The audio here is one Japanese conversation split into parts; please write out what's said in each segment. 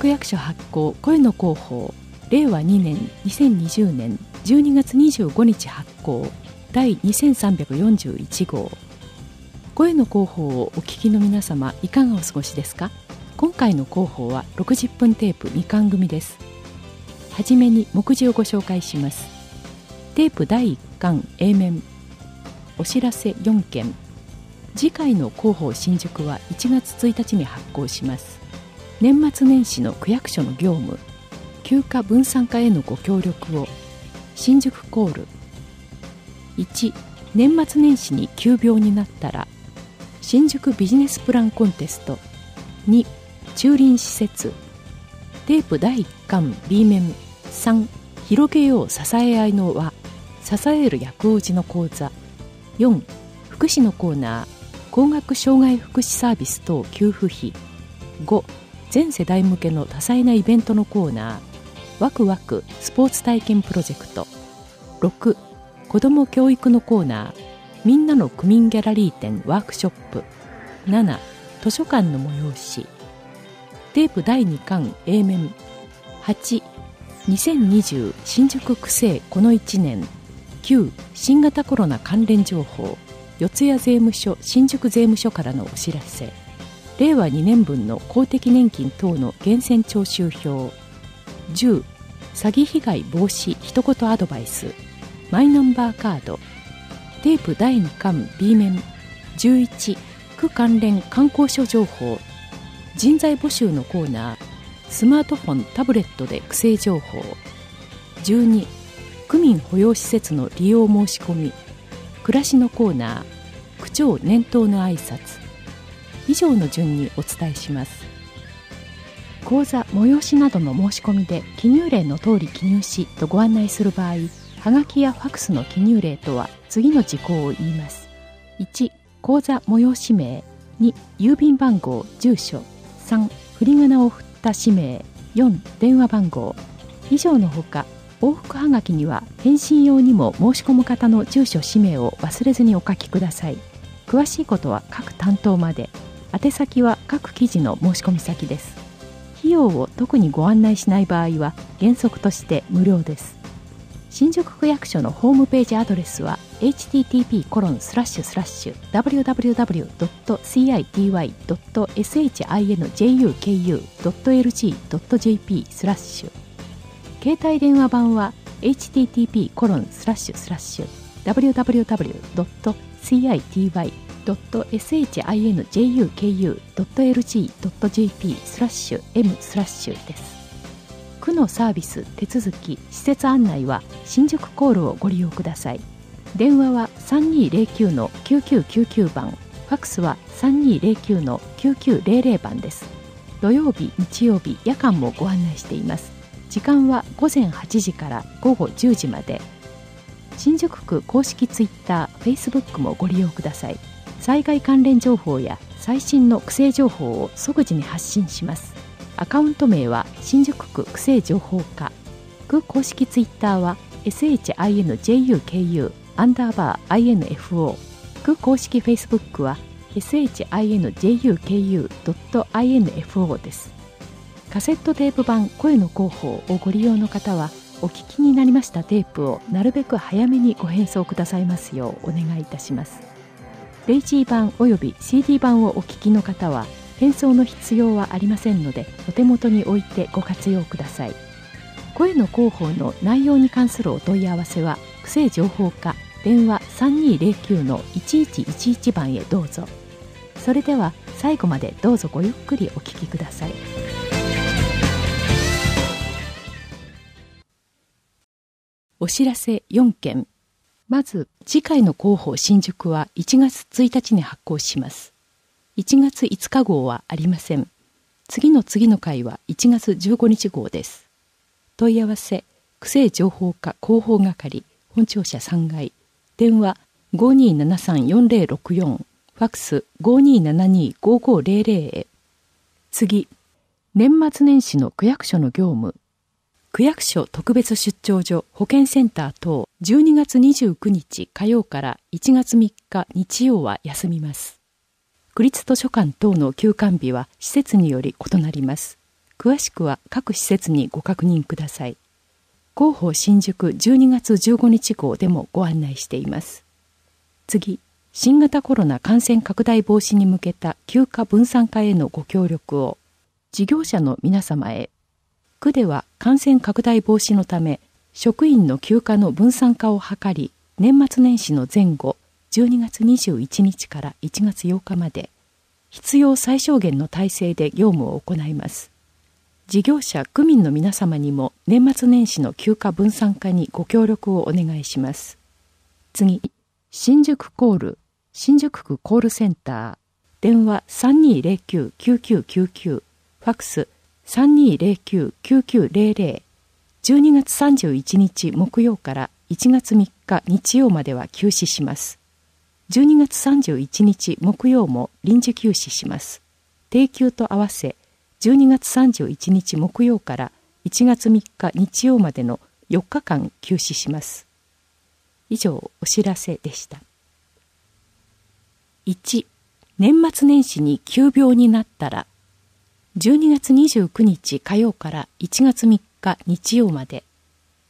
区役所発行声の広報令和2年2020年12月25日発行第2341号声の広報をお聞きの皆様いかがお過ごしですか今回の広報は60分テープ2巻組ですはじめに目次をご紹介しますテープ第1巻 A 面お知らせ4件次回の広報新宿は1月1日に発行します年末年始の区役所の業務休暇分散化へのご協力を新宿コール1年末年始に急病になったら新宿ビジネスプランコンテスト2駐輪施設テープ第1巻 B 面3広げよう支え合いの輪支える役王子の講座4福祉のコーナー高額障害福祉サービス等給付費5全世代向けの多彩なイベントのコーナーワクワクスポーツ体験プロジェクト6子ども教育のコーナーみんなの区民ギャラリー展ワークショップ7図書館の催しテープ第2巻 A 面82020新宿区政この1年9新型コロナ関連情報四谷税務署新宿税務署からのお知らせ令和2年分の公的年金等の源泉徴収票10詐欺被害防止一言アドバイスマイナンバーカードテープ第2巻 B 面11区関連観光所情報人材募集のコーナースマートフォンタブレットで区政情報12区民保養施設の利用申し込み暮らしのコーナー区長年頭の挨拶以上の順にお伝えします講座催しなどの申し込みで記入例の通り記入しとご案内する場合はがきやファクスの記入例とは次の事項を言います1講座催し名2郵便番号住所3振り仮名を振った氏名4電話番号以上のほか往復はがきには返信用にも申し込む方の住所氏名を忘れずにお書きください詳しいことは各担当まで宛先は各記事の申し込み先です費用を特にご案内しない場合は原則として無料です新宿区役所のホームページアドレスは http コロンスラッシュスラッシュ www.city.shinjuku.lg.jp スラッシュ携帯電話版は http コロンスラッシュスラッシュ w w w c i t y s h i n j u l g j p www.shinjuku.lg.jp スラッシュ m スラッシュです区のサービス手続き施設案内は新宿航路をご利用ください電話は3209の9999番ファクスは3209の9900番です土曜日日曜日夜間もご案内しています時間は午前8時から午後10時まで新宿区公式ツイッター、フェイスブックもご利用ください。災害関連情報や最新の区政情報を即時に発信しますアカウント名は新宿区区政情報課区公式ツイッターは shinjuku アンダーバー info 区公式 Facebook は shinjuku.info ですカセットテープ版声の広報をご利用の方はお聞きになりましたテープをなるべく早めにご返送くださいますようお願いいたしますレイジー版および CD 版をお聞きの方は変装の必要はありませんのでお手元に置いてご活用ください声の広報の内容に関するお問い合わせは区政情報課電話3209-1111番へどうぞそれでは最後までどうぞごゆっくりお聞きくださいお知らせ4件まず、次回の広報新宿は1月1日に発行します。1月5日号はありません。次の次の回は1月15日号です。問い合わせ、区政情報課広報係、本庁舎3階、電話52734064、ファクス52725500へ。次、年末年始の区役所の業務、区役所特別出張所保健センター等12月29日火曜から1月3日日曜は休みます。区立図書館等の休館日は施設により異なります。詳しくは各施設にご確認ください。広報新宿12月15日号でもご案内しています。次、新型コロナ感染拡大防止に向けた休暇分散化へのご協力を事業者の皆様へ区では感染拡大防止のため、職員の休暇の分散化を図り、年末年始の前後、12月21日から1月8日まで、必要最小限の体制で業務を行います。事業者、区民の皆様にも年末年始の休暇分散化にご協力をお願いします。次、新宿コール、新宿区コールセンター、電話3209-9999、ファックス3209-9900 12月31日木曜から1月3日日曜までは休止します。12月31日木曜も臨時休止します。定休と合わせ12月31日木曜から1月3日日曜までの4日間休止します。以上お知らせでした。1年末年始に急病になったら12月29日火曜から1月3日日曜まで、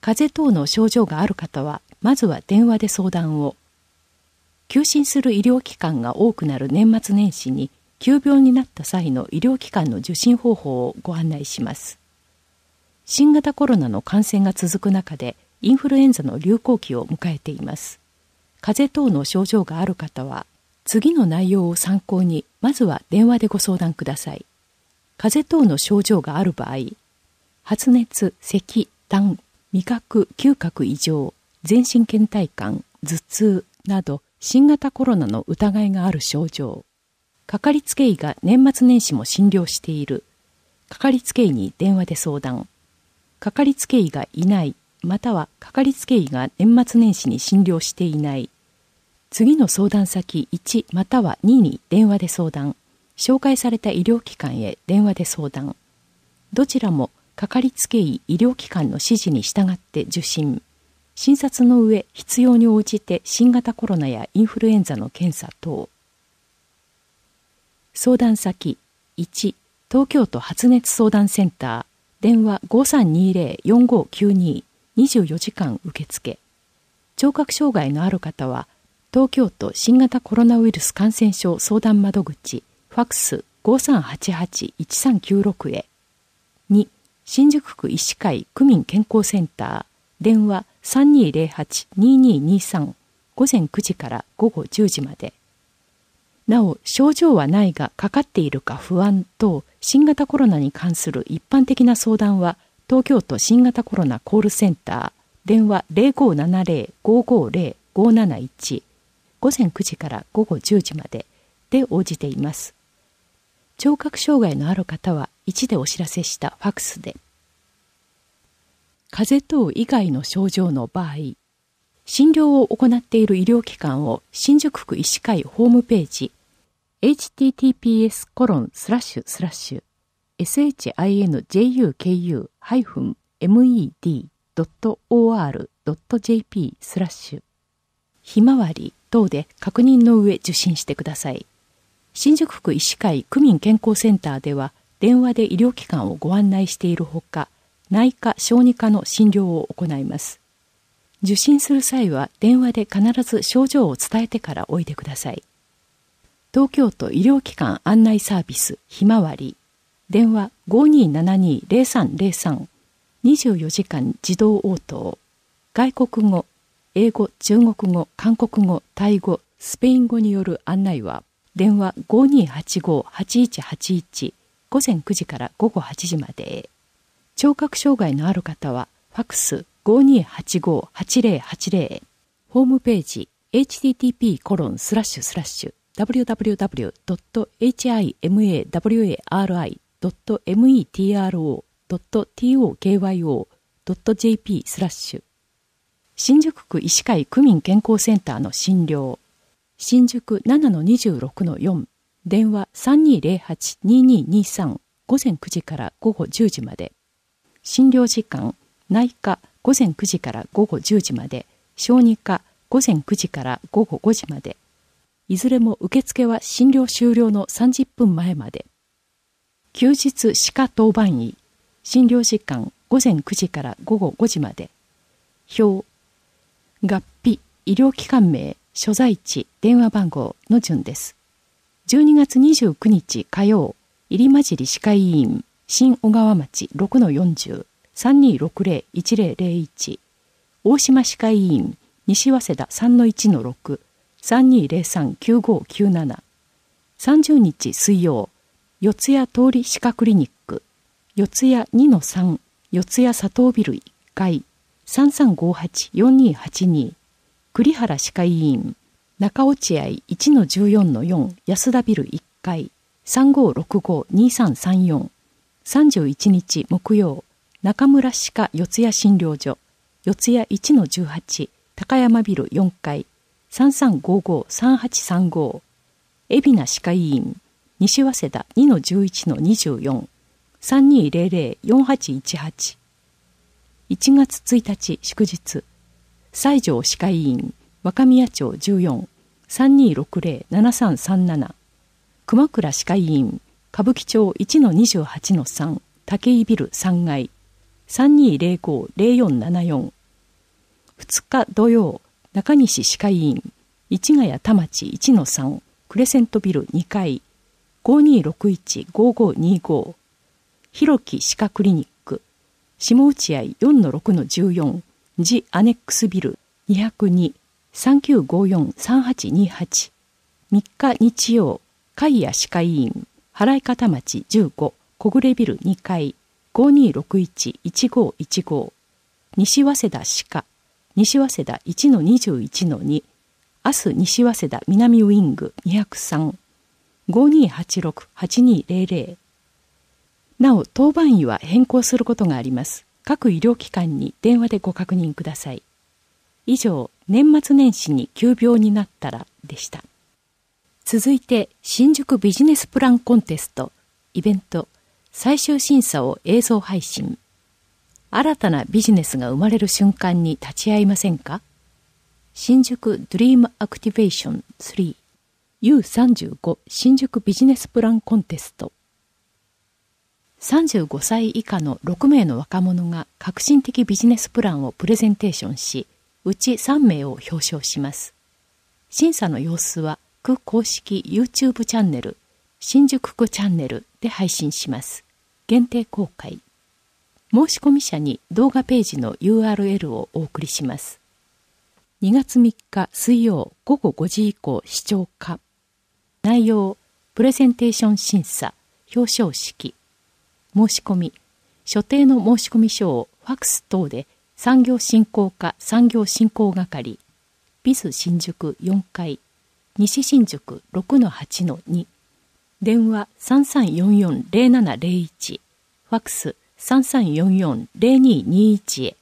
風邪等の症状がある方は、まずは電話で相談を。休診する医療機関が多くなる年末年始に、急病になった際の医療機関の受診方法をご案内します。新型コロナの感染が続く中で、インフルエンザの流行期を迎えています。風邪等の症状がある方は、次の内容を参考に、まずは電話でご相談ください。風邪等の症状がある場合、発熱、咳、痰、味覚、嗅覚異常、全身倦怠感、頭痛など新型コロナの疑いがある症状、かかりつけ医が年末年始も診療している、かかりつけ医に電話で相談、かかりつけ医がいない、またはかかりつけ医が年末年始に診療していない、次の相談先1または2に電話で相談、紹介された医療機関へ電話で相談どちらもかかりつけ医医療機関の指示に従って受診診察の上必要に応じて新型コロナやインフルエンザの検査等相談先1東京都発熱相談センター電話5320-459224時間受付聴覚障害のある方は東京都新型コロナウイルス感染症相談窓口ファクス5388-1396へ。2、新宿区医師会区民健康センター、電話3208-2223、午前9時から午後10時まで。なお、症状はないがかかっているか不安等、新型コロナに関する一般的な相談は、東京都新型コロナコールセンター、電話0570-550-571、午前9時から午後10時までで応じています。聴覚障害のある方は1でお知らせしたファクスで風邪等以外の症状の場合診療を行っている医療機関を新宿区医師会ホームページ https コロンスラッシュスラッシュ shinjuku-med.or.jp スラッシュひまわり等で確認の上受診してください。新宿区医師会区民健康センターでは電話で医療機関をご案内しているほか内科小児科の診療を行います受診する際は電話で必ず症状を伝えてからおいでください東京都医療機関案内サービスひまわり電話5272-0303 24時間自動応答外国語英語中国語韓国語タイ語スペイン語による案内は電話5285-8181午前9時から午後8時まで聴覚障害のある方はファクス5285-8080ホームページ http コロンスラッシュスラッシュ www.himawari.metro.tokyo.jp スラッシュ新宿区医師会区民健康センターの診療新宿7-26-4電話3208-2223午前9時から午後10時まで診療時間内科午前9時から午後10時まで小児科午前9時から午後5時までいずれも受付は診療終了の30分前まで休日歯科当番医診療時間午前9時から午後5時まで表合皮医療機関名所在地、電話番号の順です。12月29日火曜、入り混じり歯科医院、新小川町6-40、3260-1001、大島歯科医院、西早稲田3-1-6、3203-9597、30日水曜、四谷通り歯科クリニック、四谷2-3、四谷佐藤ビル1階、3358-4282、栗原歯科医院中落合1-14-4安田ビル1階3565-2334 31日木曜中村歯科四谷診療所四谷1-18高山ビル4階3355-3835海老名歯科医院西早稲田2-11-24 3200-4818 1月1日祝日西条歯科医院若宮町14-3260-7337熊倉歯科医院歌舞伎町1-28-3武井ビル3階3205-0474 2日土曜中西歯科医院市ヶ谷田町1-3クレセントビル2階5261-5525弘木歯科クリニック下落合4-6-14ジ・アネックスビル202-3954-3828 3日日曜、会や歯科医院、払い方町15、小暮ビル2階、5261-1515西早稲田歯科、西早稲田1-21-2明日西早稲田南ウィング203-5286-8200なお、当番医は変更することがあります。各医療機関に電話でご確認ください。以上、年末年始に急病になったらでした。続いて、新宿ビジネスプランコンテスト、イベント、最終審査を映像配信。新たなビジネスが生まれる瞬間に立ち会いませんか新宿ドリームアクティベーション 3U35 新宿ビジネスプランコンテスト35歳以下の6名の若者が革新的ビジネスプランをプレゼンテーションし、うち3名を表彰します。審査の様子は区公式 YouTube チャンネル、新宿区チャンネルで配信します。限定公開。申し込み者に動画ページの URL をお送りします。2月3日水曜午後5時以降視聴可。内容、プレゼンテーション審査、表彰式、申し込み、所定の申込書をファクス等で産業振興課産業振興係、ビス新宿4階、西新宿6-8-2、電話3344-0701、ファクス3344-0221へ、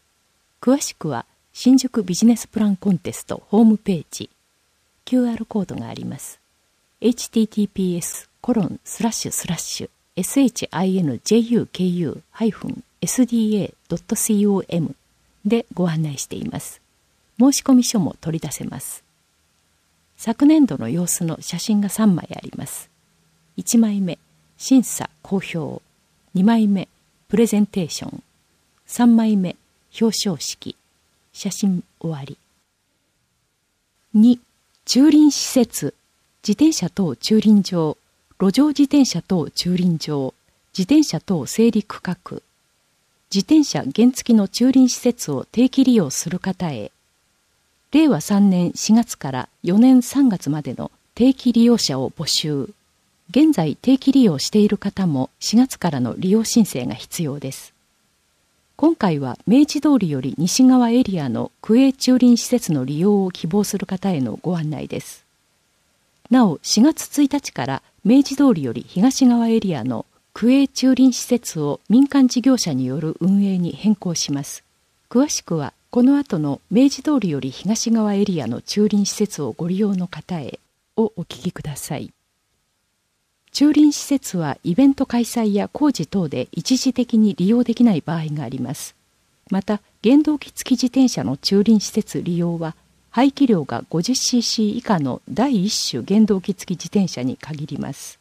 詳しくは新宿ビジネスプランコンテストホームページ、QR コードがあります。https コロンスラッシュスラッシュ shinjuku-sda.com でご案内しています。申込書も取り出せます。昨年度の様子の写真が3枚あります。1枚目、審査・公表。2枚目、プレゼンテーション。3枚目、表彰式。写真終わり。2、駐輪施設。自転車等駐輪場路上自転車等駐輪場、自転車等整理区画、自転車原付の駐輪施設を定期利用する方へ、令和3年4月から4年3月までの定期利用者を募集。現在定期利用している方も4月からの利用申請が必要です。今回は明治通りより西側エリアの区営駐輪施設の利用を希望する方へのご案内です。なお4月1日から明治通りより東側エリアの区営駐輪施設を民間事業者による運営に変更します詳しくはこの後の明治通りより東側エリアの駐輪施設をご利用の方へをお聞きください駐輪施設はイベント開催や工事等で一時的に利用できない場合がありますまた原動機付き自転車の駐輪施設利用は排気量が 50cc 以下の第1種原動機付き自転車に限ります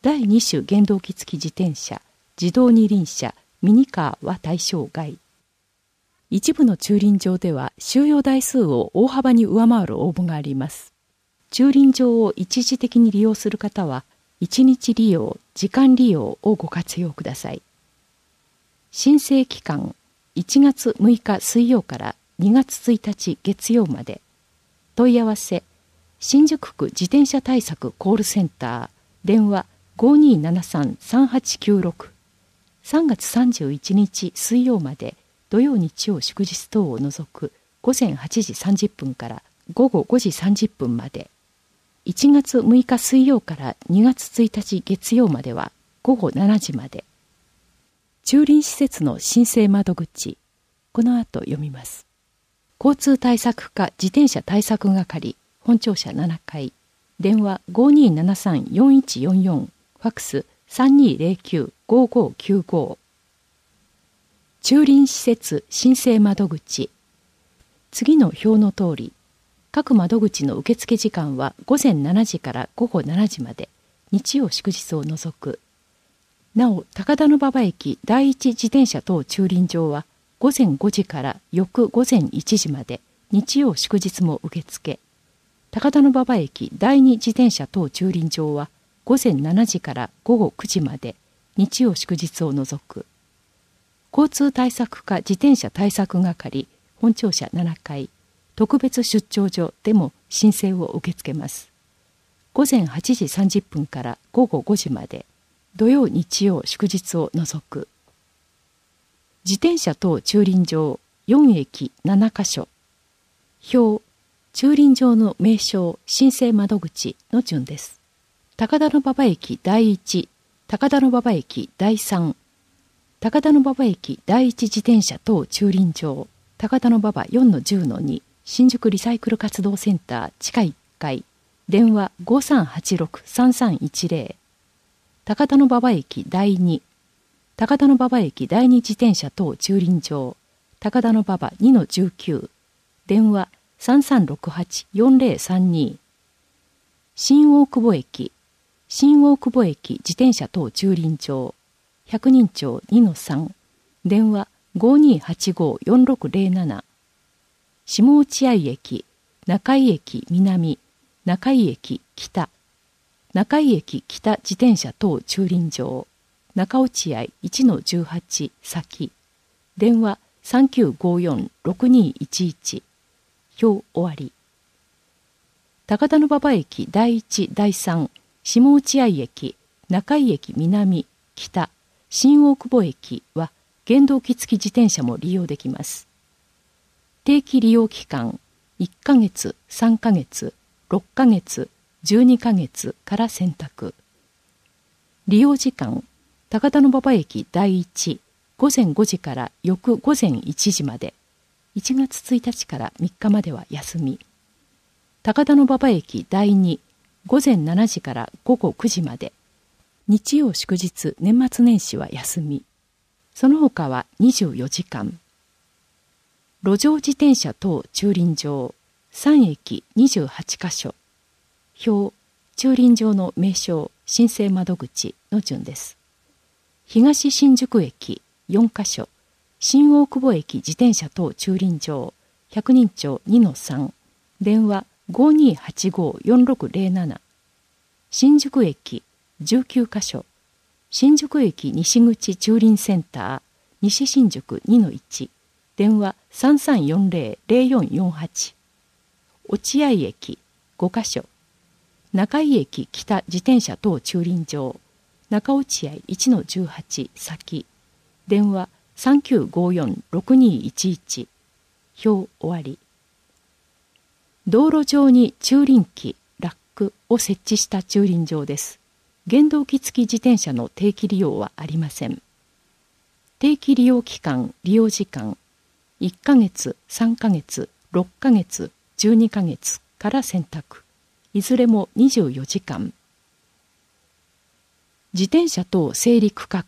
第2種原動機付き自転車自動二輪車ミニカーは対象外一部の駐輪場では収容台数を大幅に上回る応募があります駐輪場を一時的に利用する方は1日利用時間利用をご活用ください申請期間1月6日水曜から2月1日月曜まで問い合わせ新宿区自転車対策コールセンター電話5273-3896 3月31日水曜まで土曜日曜祝日等を除く午前8時30分から午後5時30分まで1月6日水曜から2月1日月曜までは午後7時まで駐輪施設の申請窓口この後読みます交通対策課自転車対策係本庁舎7階電話5273-4144ファクス3209-5595駐輪施設申請窓口次の表の通り各窓口の受付時間は午前7時から午後7時まで日曜祝日を除くなお高田馬場駅第一自転車等駐輪場は午前5時から翌午前1時まで日曜祝日も受付高田馬場駅第2自転車等駐輪場は午前7時から午後9時まで日曜祝日を除く交通対策課自転車対策係本庁舎7階特別出張所でも申請を受け付けます午前8時30分から午後5時まで土曜日曜祝日を除く自転車等駐輪場4駅7カ所表駐輪場の名称申請窓口の順です高田馬場駅第1高田馬場駅第3高田馬場駅第1自転車等駐輪場高田馬場4の10の2新宿リサイクル活動センター地下1階電話5386-3310高田馬場駅第2高田馬場駅第二自転車等駐輪場高田馬場2の19電話3368-4032新大久保駅新大久保駅自転車等駐輪場百人町2の3電話5285-4607下落合駅中井駅南中井駅北中井駅北自転車等駐輪場中落合1-18先電話3954-6211表終わり高田馬場駅第1第3下落合駅中井駅南北新大久保駅は原動機付き自転車も利用できます定期利用期間1ヶ月3ヶ月6ヶ月12ヶ月から選択利用時間高田馬場駅第1午前5時から翌午前1時まで1月1日から3日までは休み高田馬場駅第2午前7時から午後9時まで日曜祝日年末年始は休みその他は24時間路上自転車等駐輪場3駅28か所表駐輪場の名称申請窓口の順です東新宿駅4カ所、新大久保駅自転車等駐輪場、百人町2-3、電話5285-4607、新宿駅19カ所、新宿駅西口駐輪センター、西新宿2-1、電話3340-0448、落合駅5カ所、中井駅北自転車等駐輪場中落合1の18先電話39546211表終わり道路上に駐輪機ラックを設置した駐輪場です原動機付き自転車の定期利用はありません定期利用期間利用時間1ヶ月3ヶ月6ヶ月12ヶ月から選択いずれも24時間自転車等整理区画、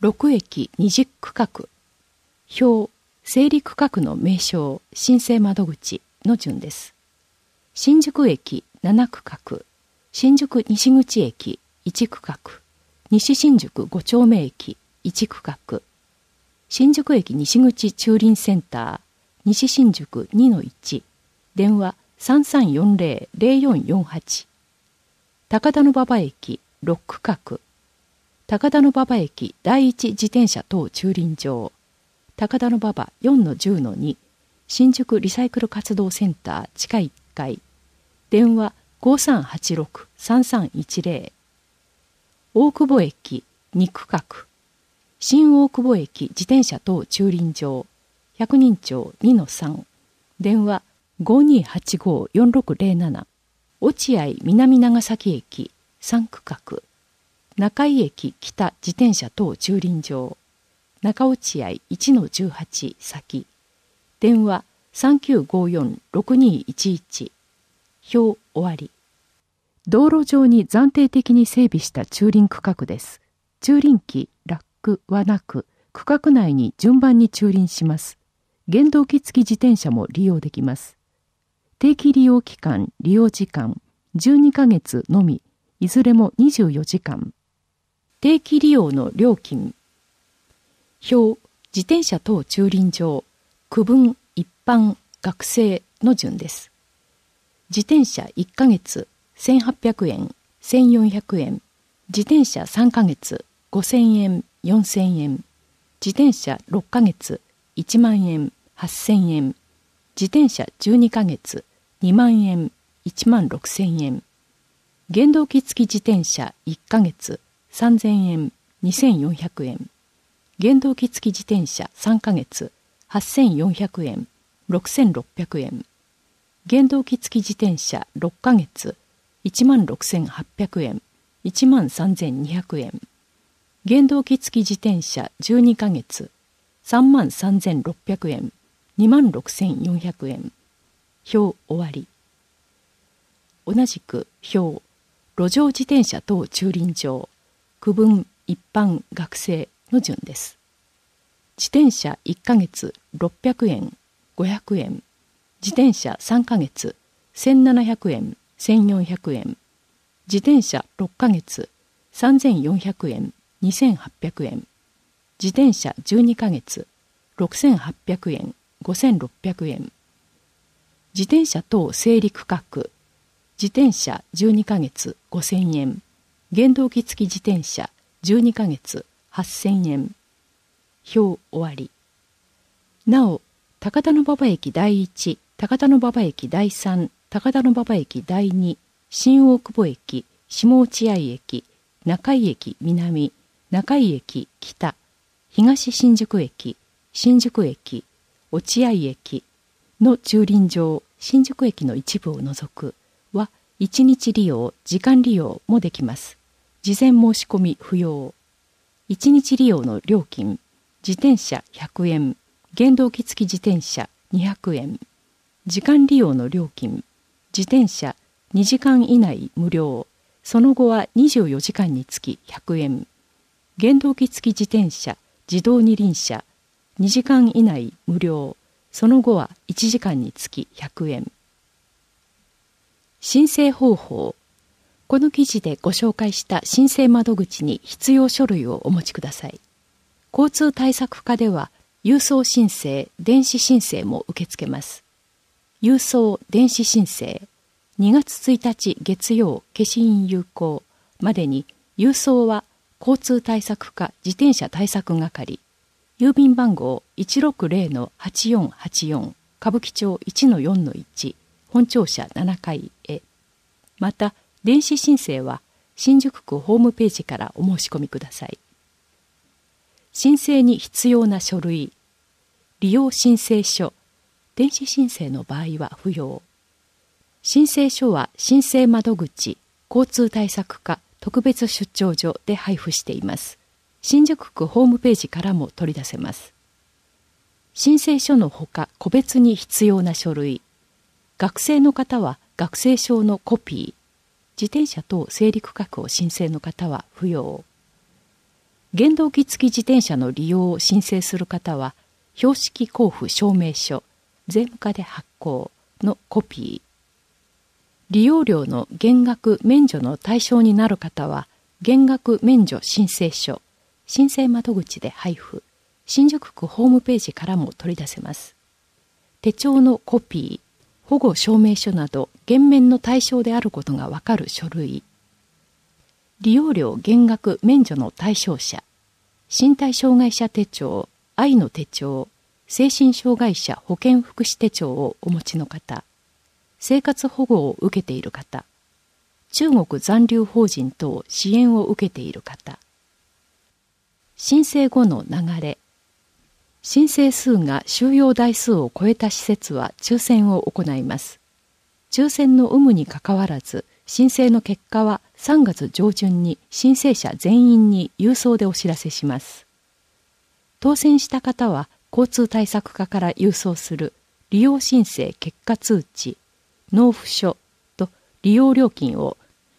6駅20区画、表、整理区画の名称、申請窓口の順です。新宿駅7区画、新宿西口駅1区画、西新宿5丁目駅1区画、新宿駅西口駐輪センター、西新宿2-1、電話3340-0448、高田馬場駅6区画高田馬場駅第一自転車等駐輪場高田馬場4-10-2新宿リサイクル活動センター地下1階電話5386-3310大久保駅2区画新大久保駅自転車等駐輪場百人町2-3電話5285-4607落合南長崎駅三区画中井駅北自転車等駐輪場中落合1の18先電話3954-6211表終わり道路上に暫定的に整備した駐輪区画です駐輪機ラックはなく区画内に順番に駐輪します原動機付き自転車も利用できます定期利用期間利用時間12ヶ月のみいずれも24時間。定期利用の料金。表、自転車等駐輪場、区分、一般、学生の順です。自転車1ヶ月、1800円、1400円。自転車3ヶ月、5000円、4000円。自転車6ヶ月、1万円、8000円。自転車12ヶ月、2万円、1万6000円。原動機付き自転車1ヶ月3000円2400円原動機付き自転車3ヶ月8400円6600円原動機付き自転車6ヶ月1万6800円1万3200円原動機付き自転車12ヶ月3万3600円2万6400円表終わり同じく表路上自転車等駐輪場区分一般学生の順です自転車1ヶ月600円500円自転車3ヶ月1700円1400円自転車6ヶ月3400円2800円自転車12ヶ月6800円5600円自転車等整理区画自転車12ヶ月5000円原動機付き自転車12ヶ月8000円表終わりなお高田馬場駅第1高田馬場駅第3高田馬場駅第2新大久保駅下落合駅中井駅南中井駅北東新宿駅新宿駅落合駅の駐輪場新宿駅の一部を除く1日利用、時間利用もできます。事前申し込み不要。1日利用の料金、自転車100円、原動機付き自転車200円。時間利用の料金、自転車2時間以内無料、その後は24時間につき100円。原動機付き自転車、自動二輪車、2時間以内無料、その後は1時間につき100円。申請方法この記事でご紹介した申請窓口に必要書類をお持ちください交通対策課では郵送申請電子申請も受け付けます郵送電子申請2月1日月曜消印有効までに郵送は交通対策課自転車対策係郵便番号160-8484歌舞伎町1-4-1本庁舎7階へまた電子申請は新宿区ホームページからお申し込みください申請に必要な書類利用申請書電子申請の場合は不要申請書は申請窓口交通対策課特別出張所で配布しています新宿区ホームページからも取り出せます申請書のほか個別に必要な書類学生の方は学生証のコピー自転車等整理区画を申請の方は不要原動機付き自転車の利用を申請する方は標識交付証明書税務課で発行のコピー利用料の減額免除の対象になる方は減額免除申請書申請窓口で配布新宿区ホームページからも取り出せます手帳のコピー保護証明書など減免の対象であることがわかる書類利用料減額免除の対象者身体障害者手帳愛の手帳精神障害者保健福祉手帳をお持ちの方生活保護を受けている方中国残留法人等支援を受けている方申請後の流れ申請数が収容台数を超えた施設は抽選を行います。抽選の有無にかかわらず、申請の結果は3月上旬に申請者全員に郵送でお知らせします。当選した方は交通対策課から郵送する利用申請結果通知、納付書と利用料金を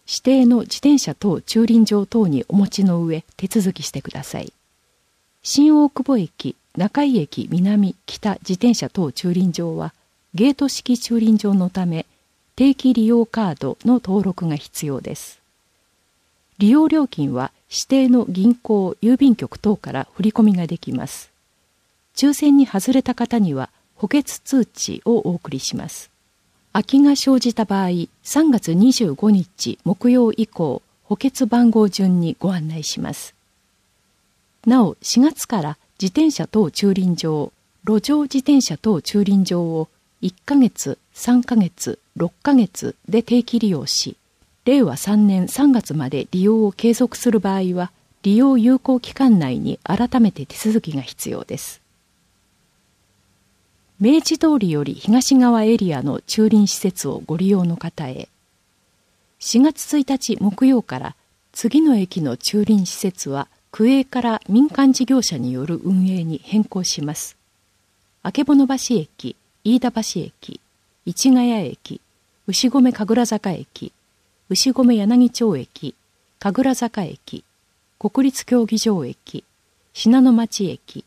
指定の自転車等駐輪場等にお持ちの上手続きしてください。新大久保駅中井駅南北自転車等駐輪場はゲート式駐輪場のため定期利用カードの登録が必要です利用料金は指定の銀行郵便局等から振り込みができます抽選に外れた方には補欠通知をお送りします空きが生じた場合3月25日木曜以降補欠番号順にご案内しますなお4月から自転車等駐輪場、路上自転車等駐輪場を1ヶ月、3ヶ月、6ヶ月で定期利用し、令和3年3月まで利用を継続する場合は、利用有効期間内に改めて手続きが必要です。明治通りより東側エリアの駐輪施設をご利用の方へ、4月1日木曜から次の駅の駐輪施設は区営から民間事業者による運営に変更します。あけぼの橋駅、飯田橋駅、市ヶ谷駅、牛込神楽坂駅、牛込柳町駅、神楽坂駅、国立競技場駅、信濃町駅、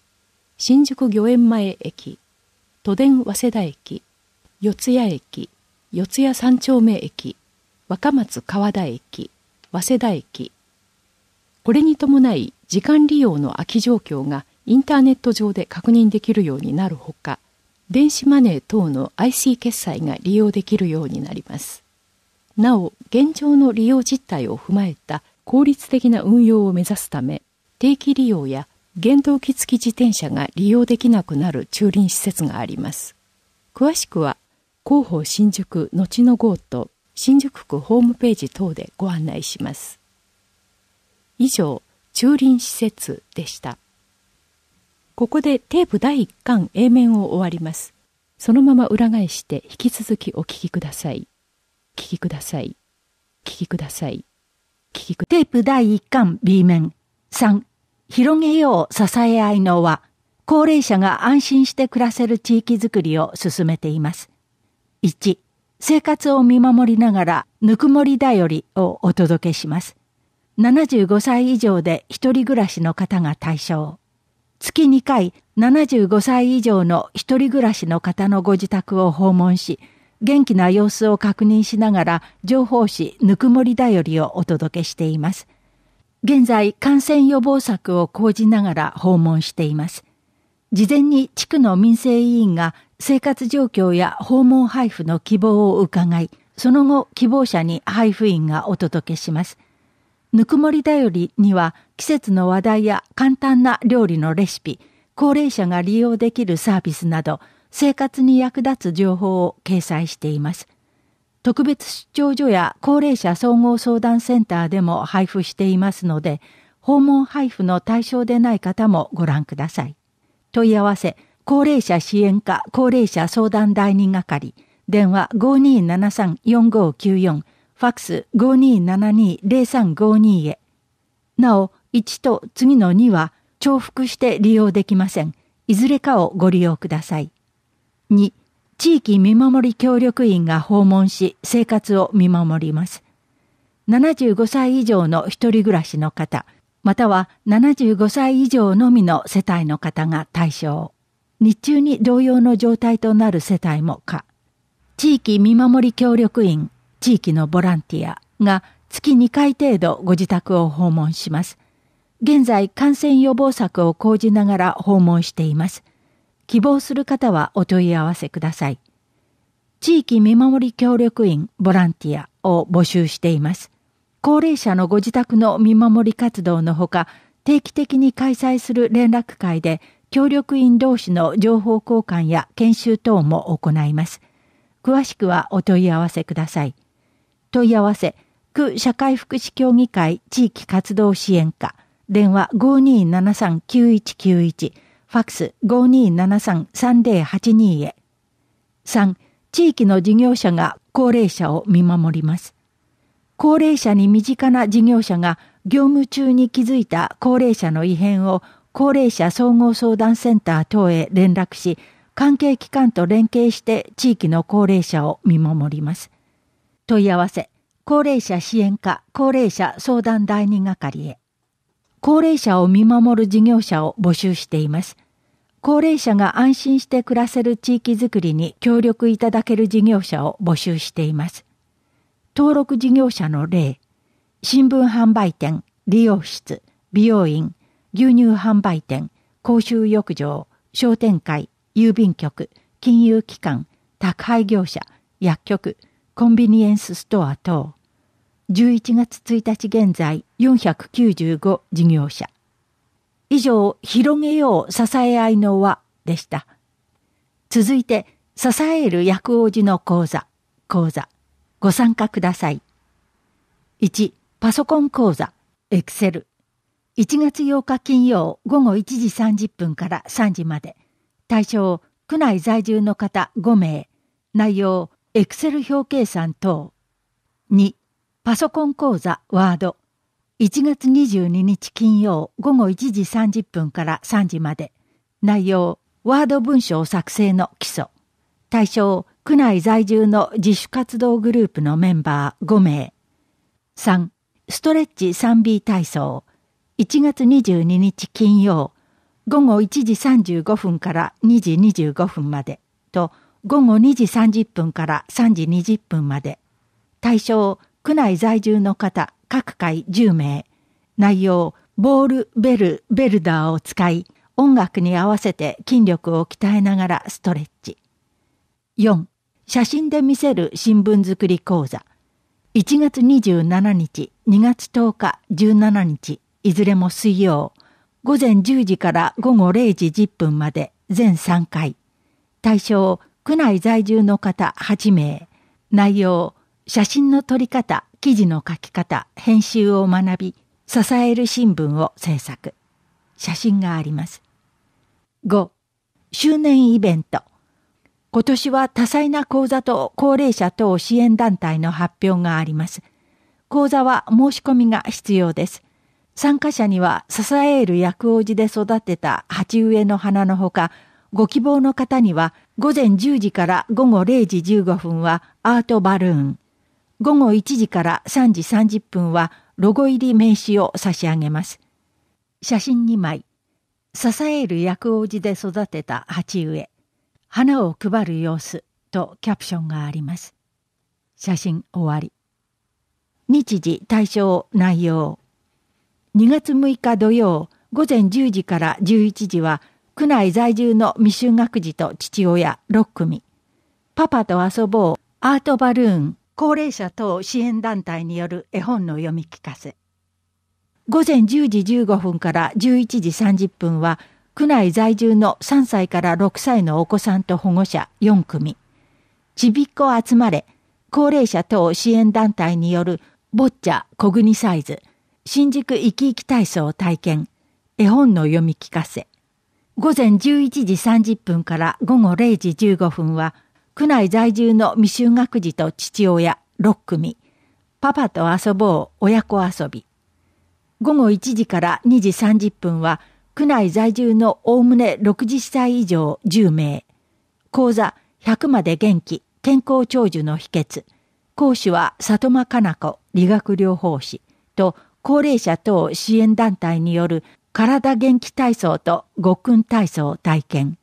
新宿御苑前駅、都電早稲田駅、四谷駅、四谷三丁目駅、若松川田駅、早稲田駅、これに伴い時間利用の空き状況がインターネット上で確認できるようになるほか電子マネー等の IC 決済が利用できるようになりますなお現状の利用実態を踏まえた効率的な運用を目指すため定期利用や原動機付き自転車が利用できなくなる駐輪施設があります詳しくは広報新宿後の号と新宿区ホームページ等でご案内します以上駐輪施設でしたここでテープ第1巻 A 面を終わりますそのまま裏返して引き続きお聞きください聞きください聞きください聞きくテープ第1巻 B 面3広げよう支え合いの輪高齢者が安心して暮らせる地域づくりを進めています1生活を見守りながらぬくもりだよりをお届けします75歳以上で一人暮らしの方が対象。月2回、75歳以上の一人暮らしの方のご自宅を訪問し、元気な様子を確認しながら情報誌ぬくもりだよりをお届けしています。現在、感染予防策を講じながら訪問しています。事前に地区の民生委員が生活状況や訪問配布の希望を伺い、その後希望者に配布員がお届けします。ぬくもりだよりには季節の話題や簡単な料理のレシピ、高齢者が利用できるサービスなど、生活に役立つ情報を掲載しています。特別出張所や高齢者総合相談センターでも配布していますので、訪問配布の対象でない方もご覧ください。問い合わせ、高齢者支援課高齢者相談第2係、電話5273-4594、ファックス5272-0352へ。なお、1と次の2は重複して利用できません。いずれかをご利用ください。2、地域見守り協力員が訪問し、生活を見守ります。75歳以上の一人暮らしの方、または75歳以上のみの世帯の方が対象。日中に同様の状態となる世帯も可。地域見守り協力員地域のボランティアが月2回程度ご自宅を訪問します。現在、感染予防策を講じながら訪問しています。希望する方はお問い合わせください。地域見守り協力員ボランティアを募集しています。高齢者のご自宅の見守り活動のほか、定期的に開催する連絡会で、協力員同士の情報交換や研修等も行います。詳しくはお問い合わせください。問い合わせ、区社会福祉協議会地域活動支援課、電話5273-9191、ファクス5273-3082へ。3、地域の事業者が高齢者を見守ります。高齢者に身近な事業者が業務中に気づいた高齢者の異変を高齢者総合相談センター等へ連絡し、関係機関と連携して地域の高齢者を見守ります。問い合わせ、高齢者支援課高齢者相談第2係へ。高齢者を見守る事業者を募集しています。高齢者が安心して暮らせる地域づくりに協力いただける事業者を募集しています。登録事業者の例、新聞販売店、理容室、美容院、牛乳販売店、公衆浴場、商店会、郵便局、金融機関、宅配業者、薬局、コンビニエンスストア等11月1日現在495事業者以上広げよう支え合いの輪でした続いて支える薬王子の講座講座ご参加ください1パソコン講座エクセル1月8日金曜午後1時30分から3時まで対象区内在住の方5名内容エクセル表計算等。2、パソコン講座ワード。1月22日金曜午後1時30分から3時まで。内容、ワード文章作成の基礎。対象、区内在住の自主活動グループのメンバー5名。3、ストレッチ 3B 体操。1月22日金曜、午後1時35分から2時25分までと、午後2時30分から3時20分まで、対象、区内在住の方、各回10名、内容、ボール、ベル、ベルダーを使い、音楽に合わせて筋力を鍛えながらストレッチ。4、写真で見せる新聞作り講座。1月27日、2月10日、17日、いずれも水曜、午前10時から午後0時10分まで全3回。対象、区内在住の方8名、内容、写真の撮り方、記事の書き方、編集を学び、支える新聞を制作。写真があります。5、周年イベント。今年は多彩な講座と高齢者等支援団体の発表があります。講座は申し込みが必要です。参加者には支える薬王寺で育てた鉢植えの花のほか、ご希望の方には午前10時から午後0時15分はアートバルーン。午後1時から3時30分はロゴ入り名刺を差し上げます。写真2枚。支える薬王子で育てた鉢植え。花を配る様子とキャプションがあります。写真終わり。日時、対象、内容。2月6日土曜午前10時から11時は区内在住の未就学児と父親6組、パパと遊ぼう、アートバルーン、高齢者等支援団体による絵本の読み聞かせ。午前10時15分から11時30分は、区内在住の3歳から6歳のお子さんと保護者4組、ちびっこ集まれ、高齢者等支援団体によるボッチャ小国サイズ、新宿生き生き体操体験、絵本の読み聞かせ。午前11時30分から午後0時15分は、区内在住の未就学児と父親6組、パパと遊ぼう親子遊び。午後1時から2時30分は、区内在住のおおむね60歳以上10名。講座100まで元気、健康長寿の秘訣。講師は里間かな子理学療法士と高齢者等支援団体による体元気体操とご訓体操を体験。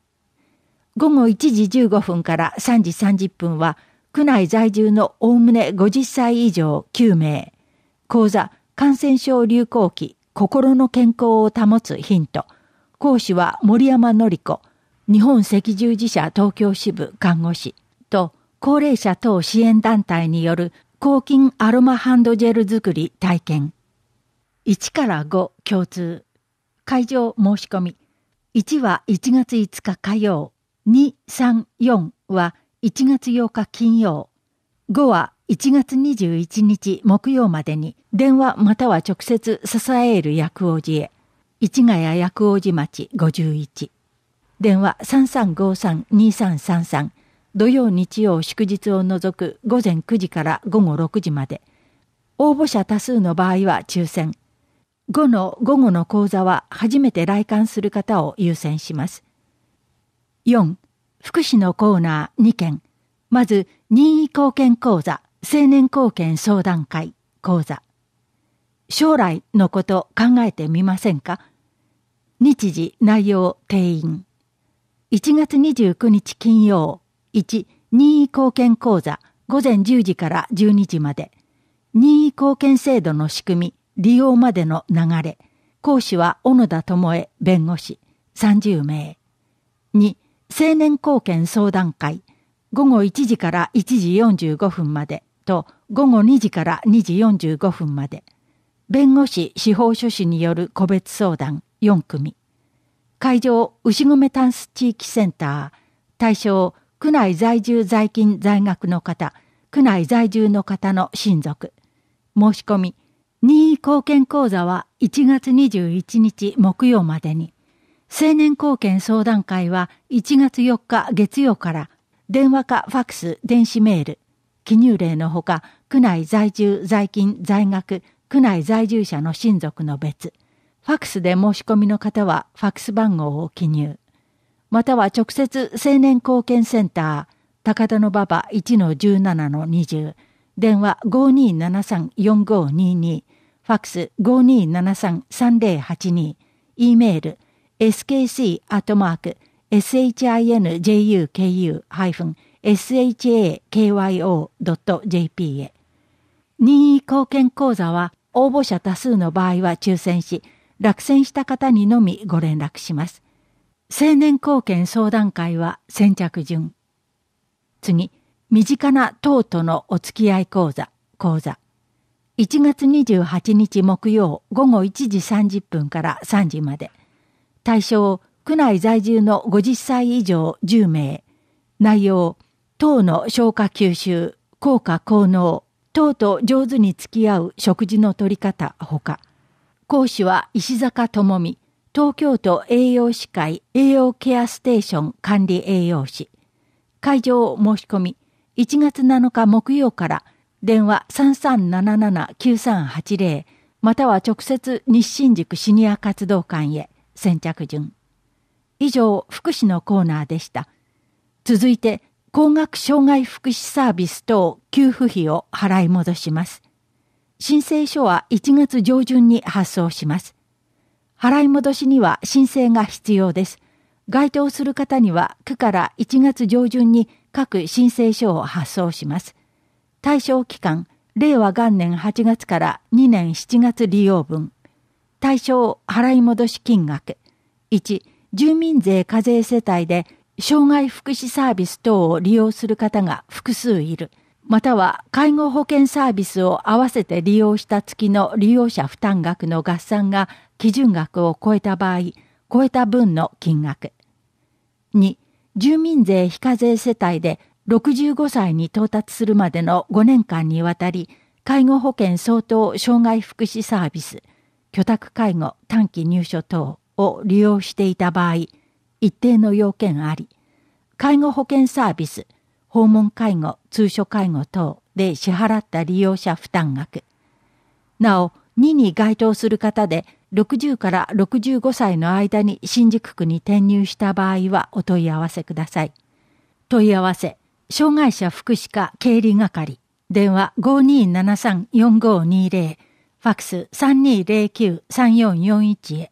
午後1時15分から3時30分は、区内在住のおおむね50歳以上9名、講座感染症流行期心の健康を保つヒント、講師は森山典子、日本赤十字社東京支部看護師と高齢者等支援団体による抗菌アロマハンドジェル作り体験。1から5共通。会場申し込み1は1月5日火曜234は1月8日金曜5は1月21日木曜までに電話または直接支える薬王寺へ市ヶ谷薬王寺町51電話33532333土曜日曜祝日を除く午前9時から午後6時まで応募者多数の場合は抽選後の午後の講座は初めて来館する方を優先します。4、福祉のコーナー2件。まず、任意貢献講座、青年貢献相談会講座。将来のこと考えてみませんか日時内容定員。1月29日金曜、1、任意貢献講座、午前10時から12時まで。任意貢献制度の仕組み、利用までの流れ、講師は小野田智恵弁護士30名。2、青年貢献相談会、午後1時から1時45分までと午後2時から2時45分まで。弁護士司法書士による個別相談4組。会場牛込タンス地域センター、対象区内在住在勤在学の方、区内在住の方の親族。申し込み任意貢献講座は1月21日木曜までに、青年貢献相談会は1月4日月曜から電話かファックス、電子メール、記入例のほか、区内在住、在勤、在学、区内在住者の親族の別、ファックスで申し込みの方はファックス番号を記入、または直接青年貢献センター、高田の馬場1-17-20、電話5273-4522、ファックス5273-3082、E メール、s k c s h i n j u k u s h a k y o j p へ。任意貢献講座は応募者多数の場合は抽選し、落選した方にのみご連絡します。青年貢献相談会は先着順。次、身近な党とのお付き合い講座、講座。1月28日木曜午後1時30分から3時まで、対象、区内在住の50歳以上10名、内容、糖の消化吸収、効果効能、糖と上手に付き合う食事の取り方ほか、講師は石坂智美、東京都栄養士会栄養ケアステーション管理栄養士、会場申し込み、1月7日木曜から電話3377-9380または直接日新宿シニア活動館へ先着順。以上、福祉のコーナーでした。続いて、高額障害福祉サービス等給付費を払い戻します。申請書は1月上旬に発送します。払い戻しには申請が必要です。該当する方には区から1月上旬に各申請書を発送します。対象期間、令和元年8月から2年7月利用分、対象払い戻し金額、1、住民税課税世帯で障害福祉サービス等を利用する方が複数いる、または介護保険サービスを合わせて利用した月の利用者負担額の合算が基準額を超えた場合、超えた分の金額。2、住民税非課税世帯で65歳に到達するまでの5年間にわたり、介護保険相当障害福祉サービス、居宅介護短期入所等を利用していた場合、一定の要件あり、介護保険サービス、訪問介護、通所介護等で支払った利用者負担額。なお、2に該当する方で60から65歳の間に新宿区に転入した場合はお問い合わせください。問い合わせ障害者福祉課経理係、電話5273-4520、ファックス3209-3441へ。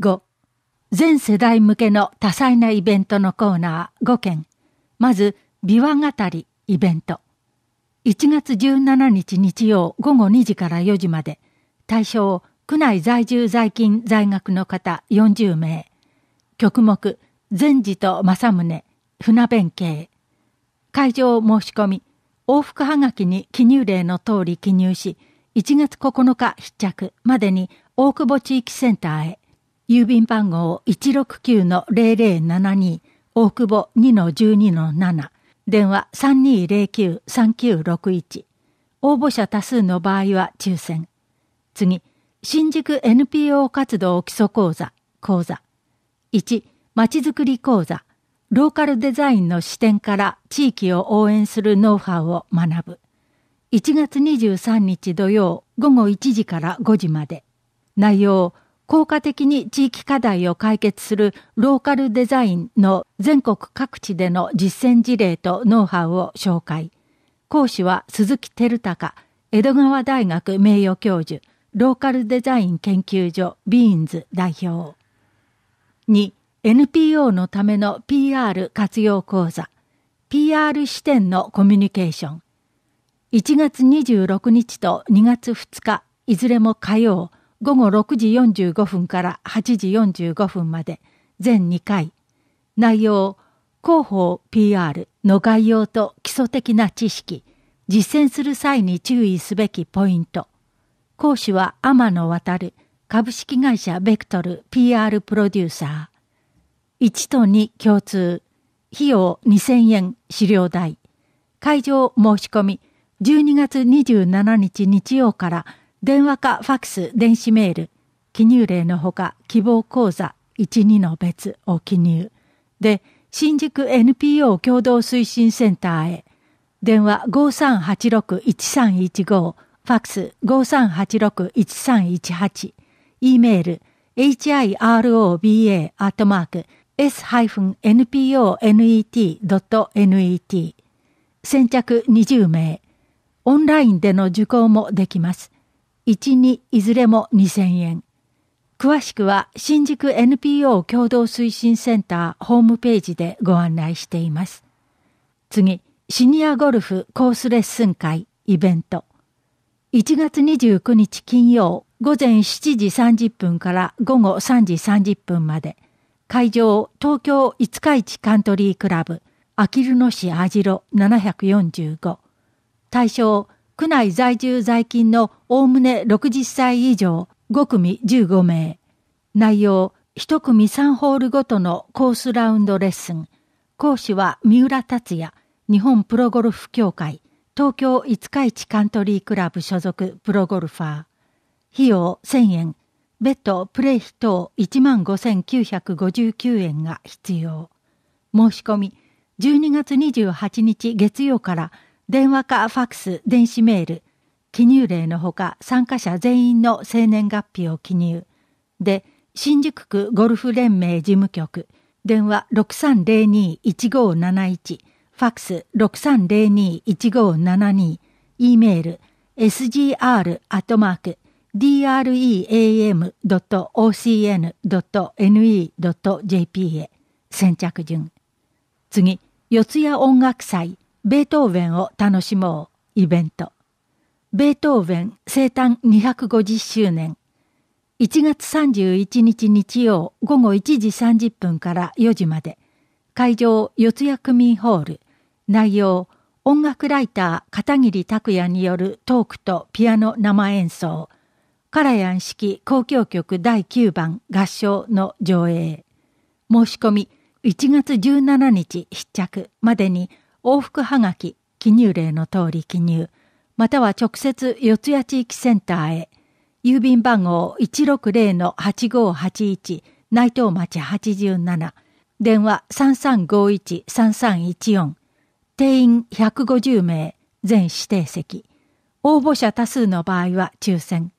5、全世代向けの多彩なイベントのコーナー5件。まず、琵琶語りイベント。1月17日日曜午後2時から4時まで、対象、区内在住在勤在学の方40名。曲目、善治と正宗、船弁慶会場を申し込み往復はがきに記入例の通り記入し1月9日必着までに大久保地域センターへ郵便番号169-0072大久保2-12-7電話3209-3961応募者多数の場合は抽選次新宿 NPO 活動基礎講座講座1まちづくり講座ローカルデザインの視点から地域を応援するノウハウを学ぶ。1月23日土曜午後1時から5時まで。内容、効果的に地域課題を解決するローカルデザインの全国各地での実践事例とノウハウを紹介。講師は鈴木照隆、江戸川大学名誉教授、ローカルデザイン研究所ビーンズ代表。2 NPO のための PR 活用講座 PR 視点のコミュニケーション1月26日と2月2日いずれも火曜午後6時45分から8時45分まで全2回内容広報 PR の概要と基礎的な知識実践する際に注意すべきポイント講師は天野渡株式会社ベクトル PR プロデューサー1と2共通、費用2000円資料代、会場申し込み、12月27日日曜から電話かファックス電子メール、記入例のほか希望講座12の別を記入。で、新宿 NPO 共同推進センターへ、電話5386-1315、ファックス5386-1318、E メール hiroba.jp s-noponet.net 先着20名。オンラインでの受講もできます。1、2いずれも2000円。詳しくは新宿 NPO 共同推進センターホームページでご案内しています。次、シニアゴルフコースレッスン会イベント。1月29日金曜午前7時30分から午後3時30分まで。会場東京五日市カントリークラブ、あきる野市網代745。対象、区内在住在勤のおおむね60歳以上5組15名。内容、1組3ホールごとのコースラウンドレッスン。講師は三浦達也、日本プロゴルフ協会、東京五日市カントリークラブ所属プロゴルファー。費用1000円。ベト・プレヒ等1万5959円が必要。申し込み、12月28日月曜から電話かファックス、電子メール、記入例のほか参加者全員の生年月日を記入。で、新宿区ゴルフ連盟事務局、電話6302-1571、ファックス6302-1572、E メール、sgr アットマーク dream.ocn.ne.jp へ先着順。次、四谷音楽祭、ベートーヴェンを楽しもう、イベント。ベートーヴェン生誕250周年。1月31日日曜午後1時30分から4時まで。会場四谷区民ホール。内容、音楽ライター片桐拓也によるトークとピアノ生演奏。カラヤン式公共曲第9番合唱の上映。申し込み1月17日必着までに往復はがき、記入例の通り記入、または直接四谷地域センターへ、郵便番号160-8581内藤町87、電話3351-3314、定員150名、全指定席。応募者多数の場合は抽選。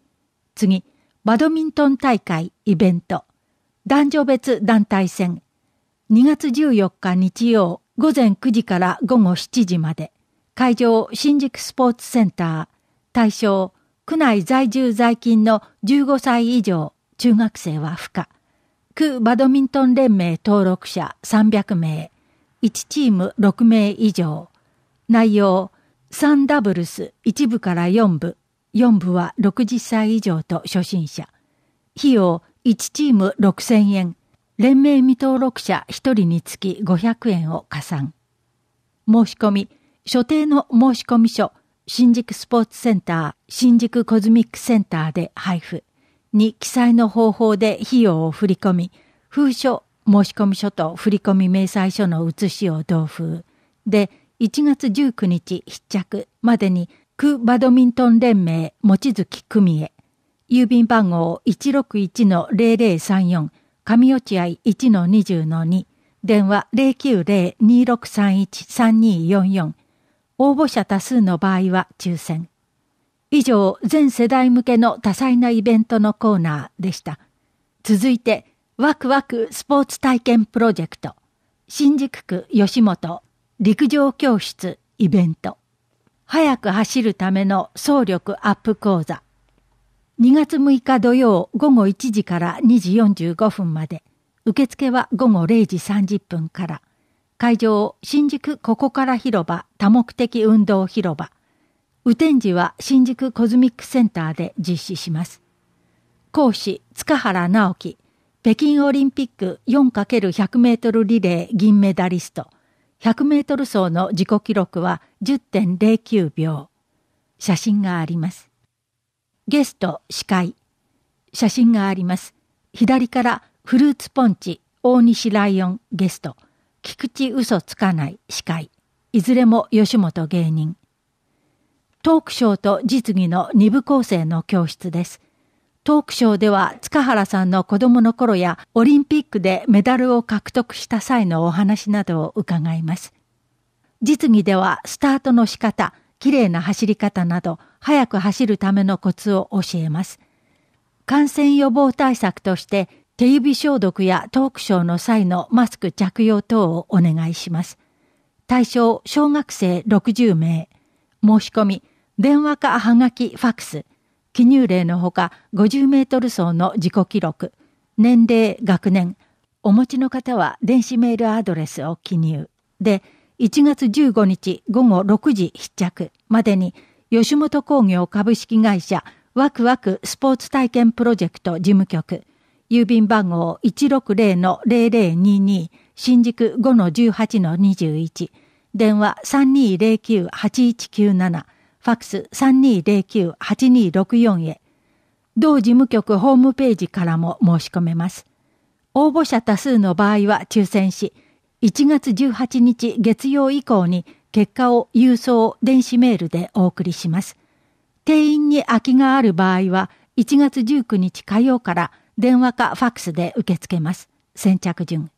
次、バドミントン大会イベント、男女別団体戦、2月14日日曜午前9時から午後7時まで、会場新宿スポーツセンター、対象、区内在住在勤の15歳以上、中学生は不可。区バドミントン連盟登録者300名、1チーム6名以上。内容、3ダブルス1部から4部、4部は60歳以上と初心者。費用1チーム6000円。連盟未登録者1人につき500円を加算。申し込み、所定の申込書、新宿スポーツセンター、新宿コズミックセンターで配布。に記載の方法で費用を振り込み、封書、申込書と振込明細書の写しを同封。で、1月19日必着までに区バドミントン連盟望月久美へ郵便番号161-0034、上落合1-20-2、電話090-2631-3244、応募者多数の場合は抽選。以上、全世代向けの多彩なイベントのコーナーでした。続いて、ワクワクスポーツ体験プロジェクト、新宿区吉本陸上教室イベント。早く走るための総力アップ講座。2月6日土曜午後1時から2時45分まで。受付は午後0時30分から。会場、新宿ここから広場、多目的運動広場。雨天時は新宿コズミックセンターで実施します。講師、塚原直樹、北京オリンピック 4×100 メートルリレー銀メダリスト、100メートル走の自己記録は10.09秒。写真があります。ゲスト、司会。写真があります。左からフルーツポンチ、大西ライオン、ゲスト。菊池嘘つかない、司会。いずれも吉本芸人。トークショーと実技の二部構成の教室です。トークショーでは塚原さんの子供の頃やオリンピックでメダルを獲得した際のお話などを伺います。実技ではスタートの仕方、綺麗な走り方など、速く走るためのコツを教えます。感染予防対策として、手指消毒やトークショーの際のマスク着用等をお願いします。対象、小学生60名。申し込み、電話かはがき、ファックス。記入例のほか50メートル走の自己記録、年齢、学年、お持ちの方は電子メールアドレスを記入。で、1月15日午後6時必着までに吉本工業株式会社ワクワクスポーツ体験プロジェクト事務局、郵便番号160-0022新宿5-18-21電話3209-8197ファックス3209-8264へ、同事務局ホームページからも申し込めます。応募者多数の場合は抽選し、1月18日月曜以降に結果を郵送電子メールでお送りします。定員に空きがある場合は、1月19日火曜から電話かファックスで受け付けます。先着順。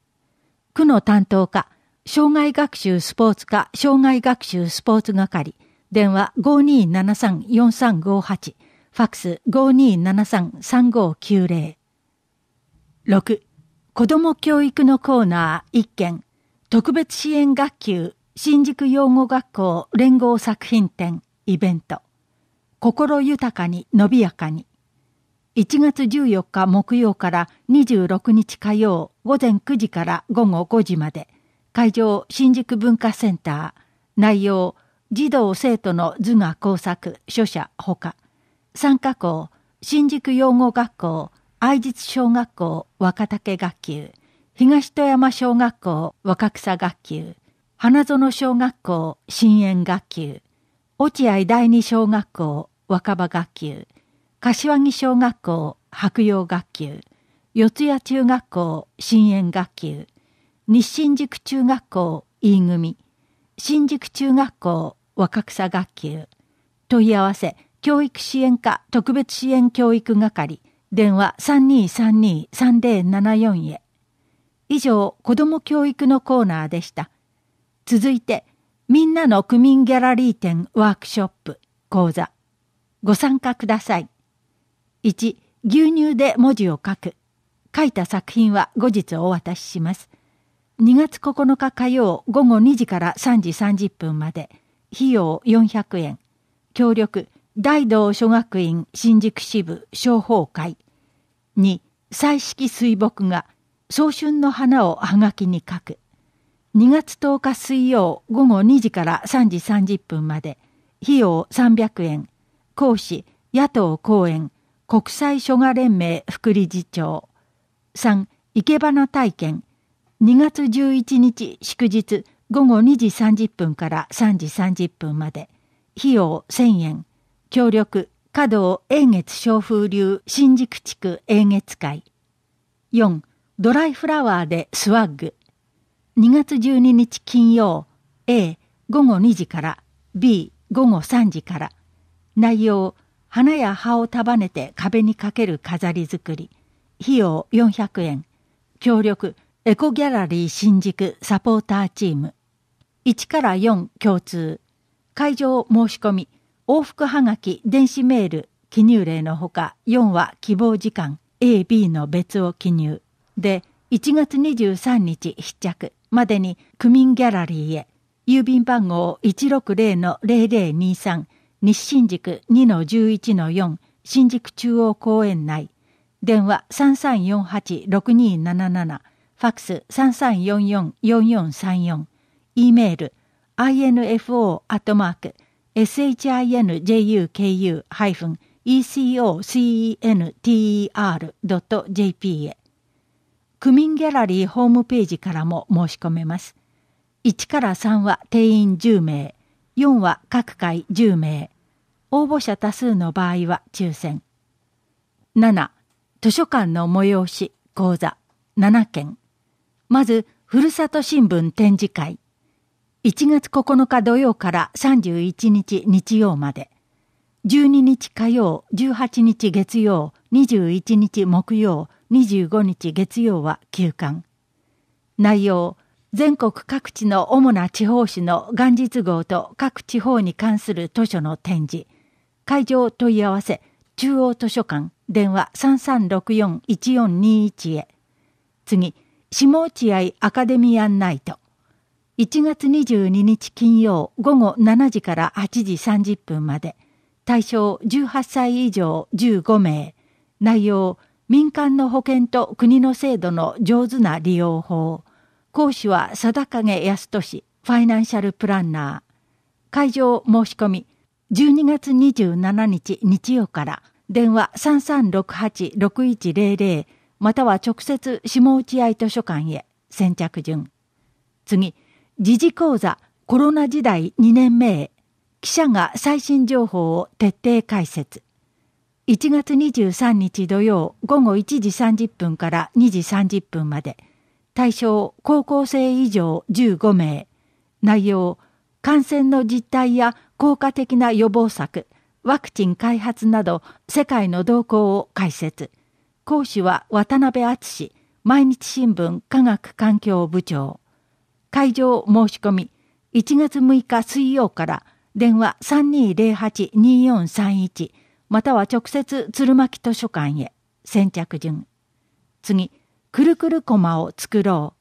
区の担当課、障害学習スポーツ課、障害学習スポーツ係、電話5273-4358、ファックス5273-3590。6、子供教育のコーナー1件、特別支援学級新宿養護学校連合作品展イベント、心豊かに伸びやかに、1月14日木曜から26日火曜午前9時から午後5時まで、会場新宿文化センター、内容児童生徒の図画工作、書写ほか、参加校、新宿養護学校、愛実小学校若竹学級、東富山小学校若草学級、花園小学校新園学級、落合第二小学校若葉学級、柏木小学校白洋学級、四谷中学校新園学級、西新宿中学校 E 組、新宿中学校若草学級。問い合わせ、教育支援課特別支援教育係。電話3232-3074へ。以上、子ども教育のコーナーでした。続いて、みんなの区民ギャラリー展ワークショップ講座。ご参加ください。1、牛乳で文字を書く。書いた作品は後日お渡しします。2月9日火曜午後2時から3時30分まで。費用400円。協力、大道諸学院新宿支部商法会。2、彩色水墨画、早春の花をはがきに書く。2月10日水曜午後2時から3時30分まで、費用300円。講師、野党公演、国際書画連盟副理事長。3、生け花体験。2月11日祝日午後2時30分から3時30分まで、費用1000円、協力、華道英月小風流新宿地区英月会。4、ドライフラワーでスワッグ。2月12日金曜、A、午後2時から、B、午後3時から。内容、花や葉を束ねて壁にかける飾り作り。費用400円。協力、エコギャラリー新宿サポーターチーム。1から4共通。会場申し込み、往復はがき、電子メール、記入例のほか、4は希望時間、A、B の別を記入。で、1月23日必着までに区民ギャラリーへ、郵便番号160-0023、西新宿2-11-4、新宿中央公園内、電話3348-6277、ファックス3344-4434、e メール i n f o s h i n j u k u e c o c e n t e r j p へ。区民ギャラリーホームページからも申し込めます。1から3は定員10名、4は各会10名。応募者多数の場合は抽選。7、図書館の催し、講座、7件。まず、ふるさと新聞展示会。1月9日土曜から31日日曜まで、12日火曜、18日月曜、21日木曜、25日月曜は休館。内容、全国各地の主な地方紙の元日号と各地方に関する図書の展示、会場問い合わせ、中央図書館、電話3364-1421へ。次、下落合アカデミアンナイト。1月22日金曜午後7時から8時30分まで、対象18歳以上15名、内容、民間の保険と国の制度の上手な利用法、講師は定影康俊、ファイナンシャルプランナー、会場申し込み、12月27日日曜から電話3368-6100または直接下内愛図書館へ先着順。次、時事講座コロナ時代2年目へ、記者が最新情報を徹底解説。1月23日土曜午後1時30分から2時30分まで、対象高校生以上15名、内容、感染の実態や効果的な予防策、ワクチン開発など世界の動向を解説。講師は渡辺篤毎日新聞科学環境部長。会場申し込み、1月6日水曜から電話3208-2431または直接鶴巻図書館へ先着順。次、くるくるコマを作ろ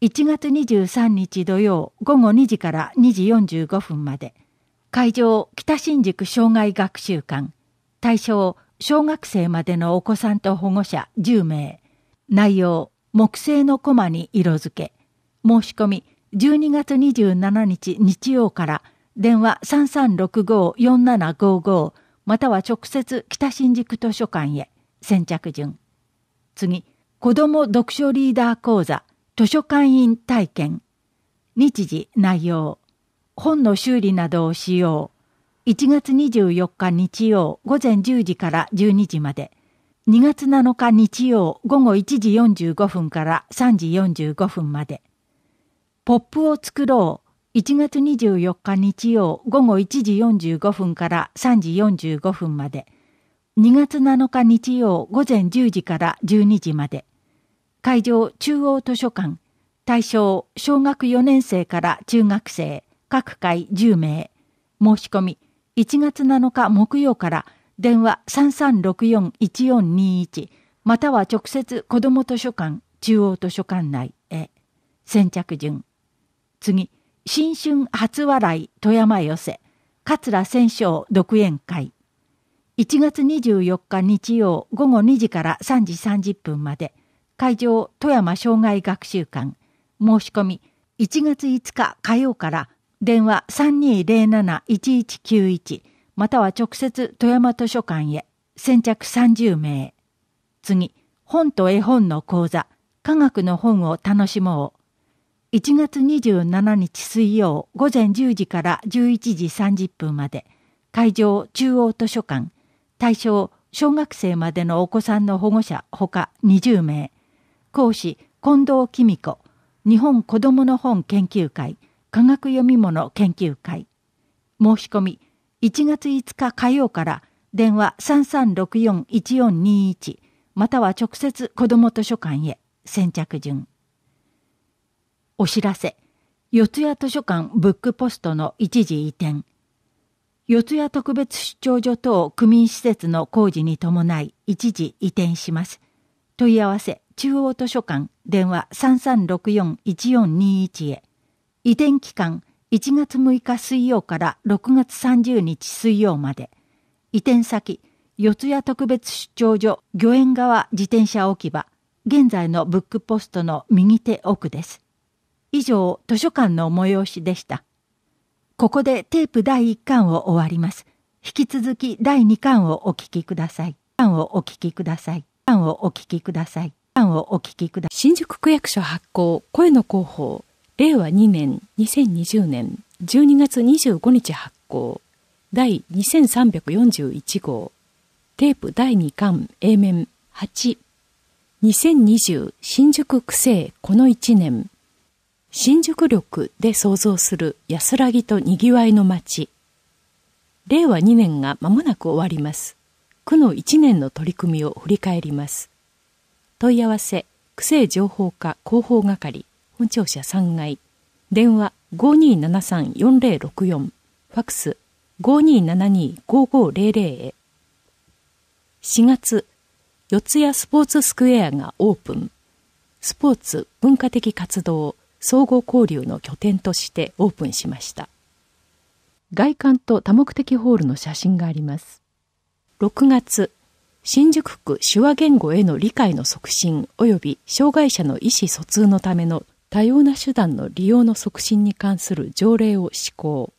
う。1月23日土曜午後2時から2時45分まで。会場北新宿障害学習館。対象小学生までのお子さんと保護者10名。内容木製のコマに色付け。申し込み12月27日日曜から電話3365-4755または直接北新宿図書館へ先着順。次、子供読書リーダー講座図書館員体験日時内容本の修理などを使用1月24日日曜午前10時から12時まで2月7日日曜午後1時45分から3時45分までポップを作ろう。1月24日日曜午後1時45分から3時45分まで。2月7日日曜午前10時から12時まで。会場中央図書館。対象小学4年生から中学生。各会10名。申し込み。1月7日木曜から電話3364-1421または直接子ども図書館中央図書館内へ。先着順。次、新春初笑い富山寄せ、桂千章独演会。1月24日日曜午後2時から3時30分まで、会場富山障害学習館、申し込み1月5日火曜から電話3207-1191または直接富山図書館へ先着30名。次、本と絵本の講座、科学の本を楽しもう。1月27日水曜午前10時から11時30分まで会場中央図書館対象小学生までのお子さんの保護者ほか20名講師近藤紀美子日本子どもの本研究会科学読み物研究会申し込み1月5日火曜から電話33641421または直接子ども図書館へ先着順お知らせ、四谷図書館ブックポストの一時移転、四谷特別出張所等区民施設の工事に伴い一時移転します。問い合わせ、中央図書館、電話3364-1421へ。移転期間、1月6日水曜から6月30日水曜まで。移転先、四谷特別出張所、御苑側自転車置き場、現在のブックポストの右手奥です。以上図書館の催しでした。ここでテープ第1巻を終わります。引き続き第2巻をお聞きください。巻をお聞きください。巻をお聞きください。巻をお聞きください。新宿区役所発行声の広報令和2年2020年12月25日発行第2341号テープ第2巻 A 面8 2020新宿区政この1年新宿緑で創造する安らぎと賑わいの街。令和2年が間もなく終わります。区の1年の取り組みを振り返ります。問い合わせ、区政情報課広報係、本庁舎3階、電話5273-4064、ファクス5272-5500へ。4月、四谷スポーツスクエアがオープン。スポーツ文化的活動総合交流の拠点としてオープンしました外観と多目的ホールの写真があります6月新宿区手話言語への理解の促進及び障害者の意思疎通のための多様な手段の利用の促進に関する条例を施行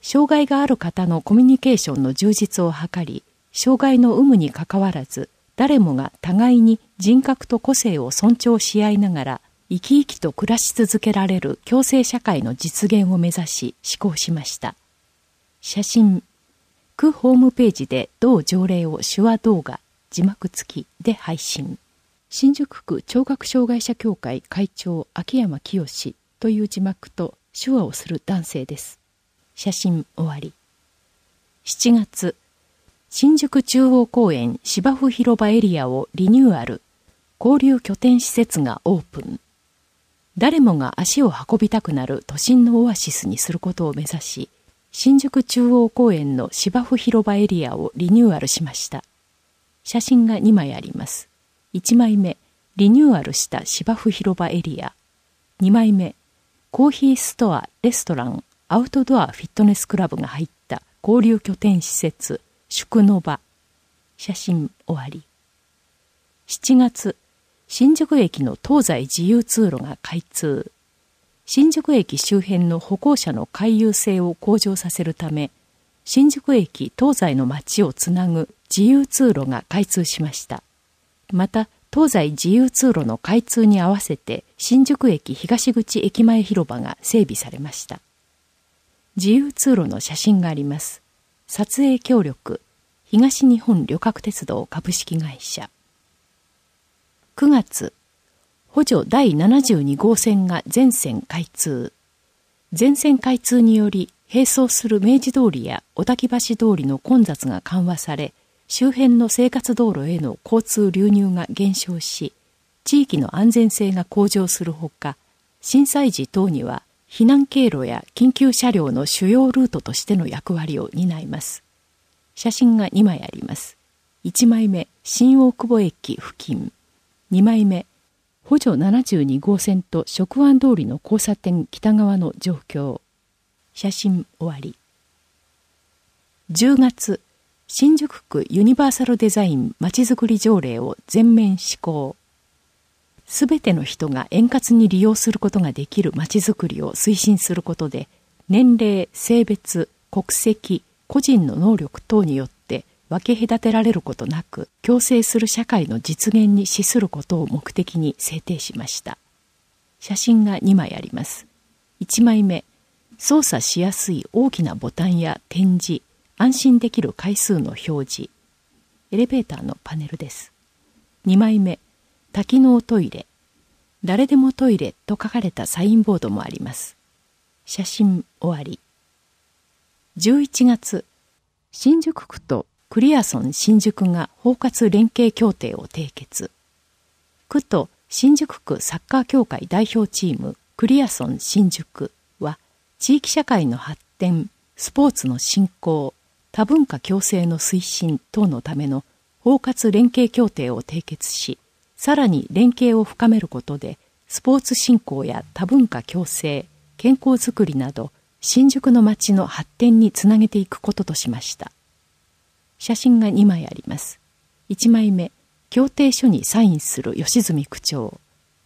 障害がある方のコミュニケーションの充実を図り障害の有無にかかわらず誰もが互いに人格と個性を尊重し合いながら生き生きと暮らし続けられる共生社会の実現を目指し施行しました写真区ホームページで同条例を手話動画字幕付きで配信新宿区聴覚障害者協会会長秋山清という字幕と手話をする男性です写真終わり7月新宿中央公園芝生広場エリアをリニューアル交流拠点施設がオープン誰もが足を運びたくなる都心のオアシスにすることを目指し、新宿中央公園の芝生広場エリアをリニューアルしました。写真が2枚あります。1枚目、リニューアルした芝生広場エリア。2枚目、コーヒーストア、レストラン、アウトドアフィットネスクラブが入った交流拠点施設、宿の場。写真終わり。7月、新宿駅の東西自由通路が開通。新宿駅周辺の歩行者の回遊性を向上させるため、新宿駅東西の街をつなぐ自由通路が開通しました。また、東西自由通路の開通に合わせて新宿駅東口駅前広場が整備されました。自由通路の写真があります。撮影協力、東日本旅客鉄道株式会社。9月、補助第72号線が全線開通。全線開通により、並走する明治通りや小滝橋通りの混雑が緩和され、周辺の生活道路への交通流入が減少し、地域の安全性が向上するほか、震災時等には避難経路や緊急車両の主要ルートとしての役割を担います。写真が2枚あります。1枚目、新大久保駅付近。2枚目、補助72号線と職安通りの交差点北側の状況。写真終わり。10月、新宿区ユニバーサルデザインまちづくり条例を全面施行。すべての人が円滑に利用することができるまちづくりを推進することで、年齢、性別、国籍、個人の能力等によって分け隔てられることなく共生する社会の実現に資することを目的に制定しました写真が2枚あります1枚目操作しやすい大きなボタンや展示安心できる回数の表示エレベーターのパネルです2枚目多機能トイレ誰でもトイレと書かれたサインボードもあります写真終わり11月新宿区とクリアソン新宿が包括連携協定を締結。区と新宿区サッカー協会代表チームクリアソン新宿は地域社会の発展、スポーツの振興、多文化共生の推進等のための包括連携協定を締結し、さらに連携を深めることで、スポーツ振興や多文化共生、健康づくりなど、新宿の街の発展につなげていくこととしました。写真が2枚あります。1枚目、協定書にサインする吉住区長。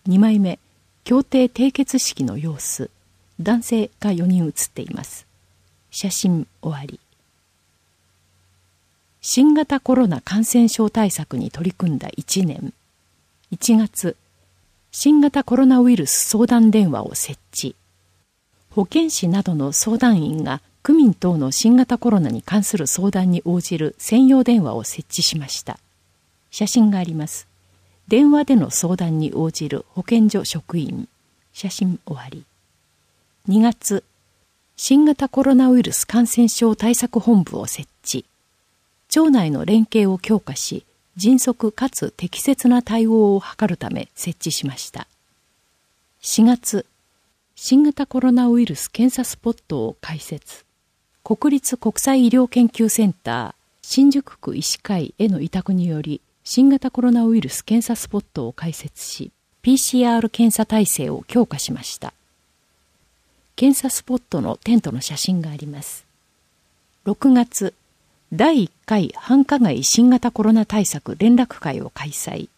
2枚目、協定締結式の様子。男性が4人写っています。写真終わり。新型コロナ感染症対策に取り組んだ1年。1月、新型コロナウイルス相談電話を設置。保健師などの相談員が区民等の新型コロナに関する相談に応じる専用電話を設置しました写真があります電話での相談に応じる保健所職員写真終わり2月新型コロナウイルス感染症対策本部を設置町内の連携を強化し迅速かつ適切な対応を図るため設置しました4月新型コロナウイルス検査スポットを開設国立国際医療研究センター新宿区医師会への委託により新型コロナウイルス検査スポットを開設し PCR 検査体制を強化しました検査スポットのテントの写真があります6月第1回繁華街新型コロナ対策連絡会を開催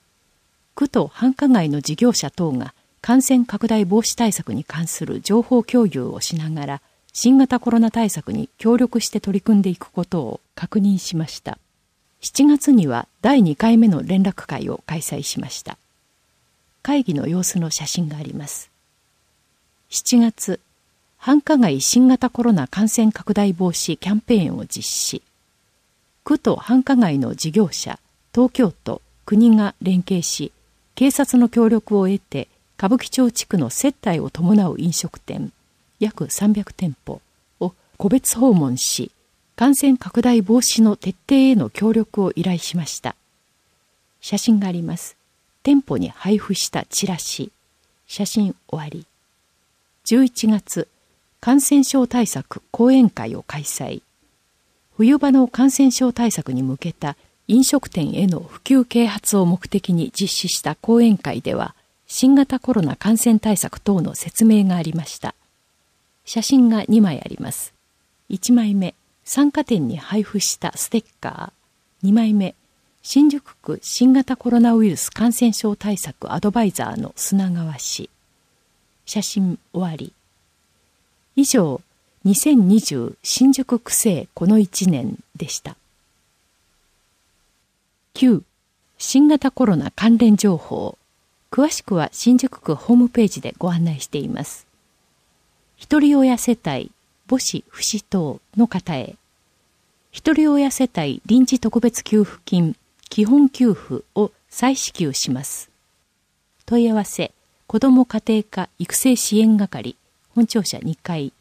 区と繁華街の事業者等が感染拡大防止対策に関する情報共有をしながら新型コロナ対策に協力して取り組んでいくことを確認しました7月には第2回目の連絡会を開催しました会議の様子の写真があります7月繁華街新型コロナ感染拡大防止キャンペーンを実施区と繁華街の事業者東京都国が連携し警察の協力を得て歌舞伎町地区の接待を伴う飲食店約300店舗を個別訪問し、感染拡大防止の徹底への協力を依頼しました。写真があります。店舗に配布したチラシ。写真終わり。11月、感染症対策講演会を開催。冬場の感染症対策に向けた飲食店への普及啓発を目的に実施した講演会では、新型コロナ感染対策等の説明がありました。写真が2枚あります。1枚目、参加店に配布したステッカー。2枚目、新宿区新型コロナウイルス感染症対策アドバイザーの砂川氏。写真終わり。以上、2020新宿区政この1年でした。9、新型コロナ関連情報。詳しくは新宿区ホームページでご案内しています。一人親世帯母子不死等の方へ、一人親世帯臨時特別給付金基本給付を再支給します。問い合わせ、子ども家庭科育成支援係、本庁舎2階、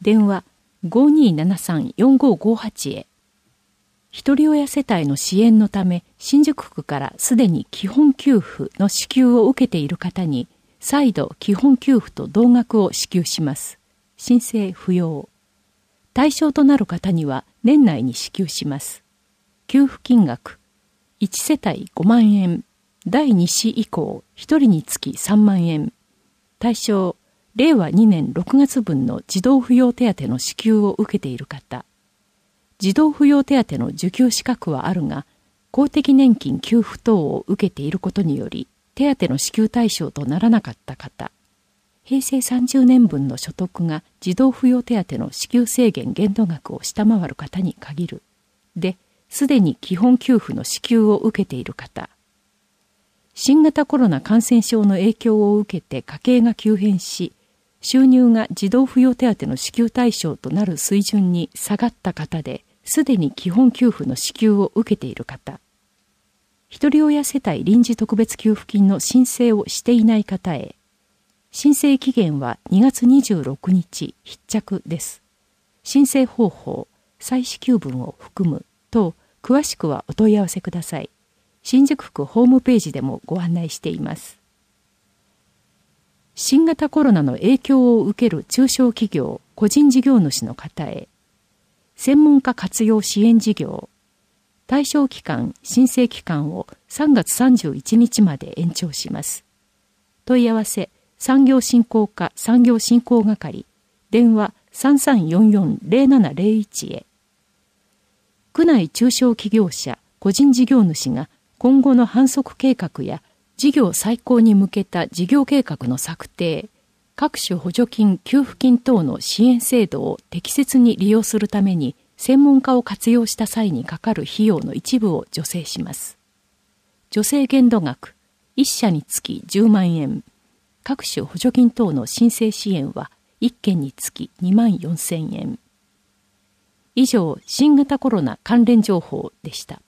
電話5273-4558へ。一人親世帯の支援のため、新宿区からすでに基本給付の支給を受けている方に、再度基本給付と同額を支給します。申請不要。対象となる方には年内に支給します。給付金額1世帯5万円。第2子以降1人につき3万円。対象令和2年6月分の児童扶養手当の支給を受けている方。児童扶養手当の受給資格はあるが、公的年金給付等を受けていることにより、手当の支給対象とならなかった方。平成30年分の所得が児童扶養手当の支給制限限度額を下回る方に限る。で、すでに基本給付の支給を受けている方。新型コロナ感染症の影響を受けて家計が急変し、収入が児童扶養手当の支給対象となる水準に下がった方で、すでに基本給付の支給を受けている方。ひとり親世帯臨時特別給付金の申請をしていない方へ、申請期限は2月26日必着です。申請方法、再支給分を含む等、詳しくはお問い合わせください。新宿区ホームページでもご案内しています。新型コロナの影響を受ける中小企業、個人事業主の方へ、専門家活用支援事業、対象期間、申請期間を3月31日まで延長します。問い合わせ、産業振興課産業振興係電話3344-0701へ区内中小企業者個人事業主が今後の反則計画や事業再興に向けた事業計画の策定各種補助金給付金等の支援制度を適切に利用するために専門家を活用した際にかかる費用の一部を助成します助成限度額1社につき10万円各種補助金等の申請支援は1件につき2万4000円。以上、新型コロナ関連情報でした。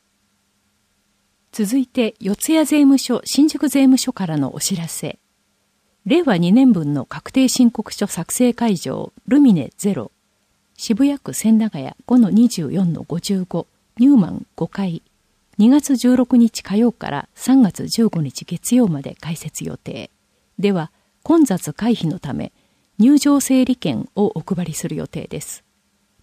続いて、四谷税務署新宿税務署からのお知らせ。令和2年分の確定申告書作成会場、ルミネゼロ渋谷区千駄ヶ谷5-24-55、ニューマン5階、2月16日火曜から3月15日月曜まで開設予定。では混雑回避のため入場整理券をお配りする予定です。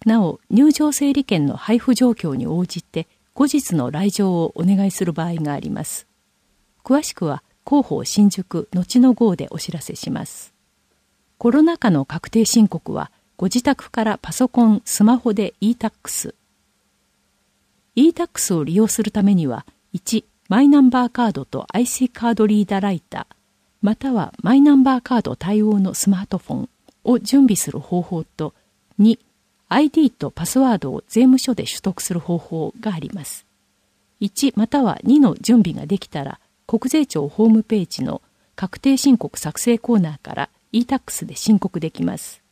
なお、入場整理券の配布状況に応じて後日の来場をお願いする場合があります。詳しくは広報新宿後の号でお知らせします。コロナ禍の確定申告はご自宅からパソコン、スマホで e-tax。e-tax を利用するためには1、マイナンバーカードと IC カードリーダーライター、またはマイナンバーカード対応のスマートフォンを準備する方法と、2、ID とパスワードを税務署で取得する方法があります。1または2の準備ができたら、国税庁ホームページの確定申告作成コーナーから e-tax で申告できます。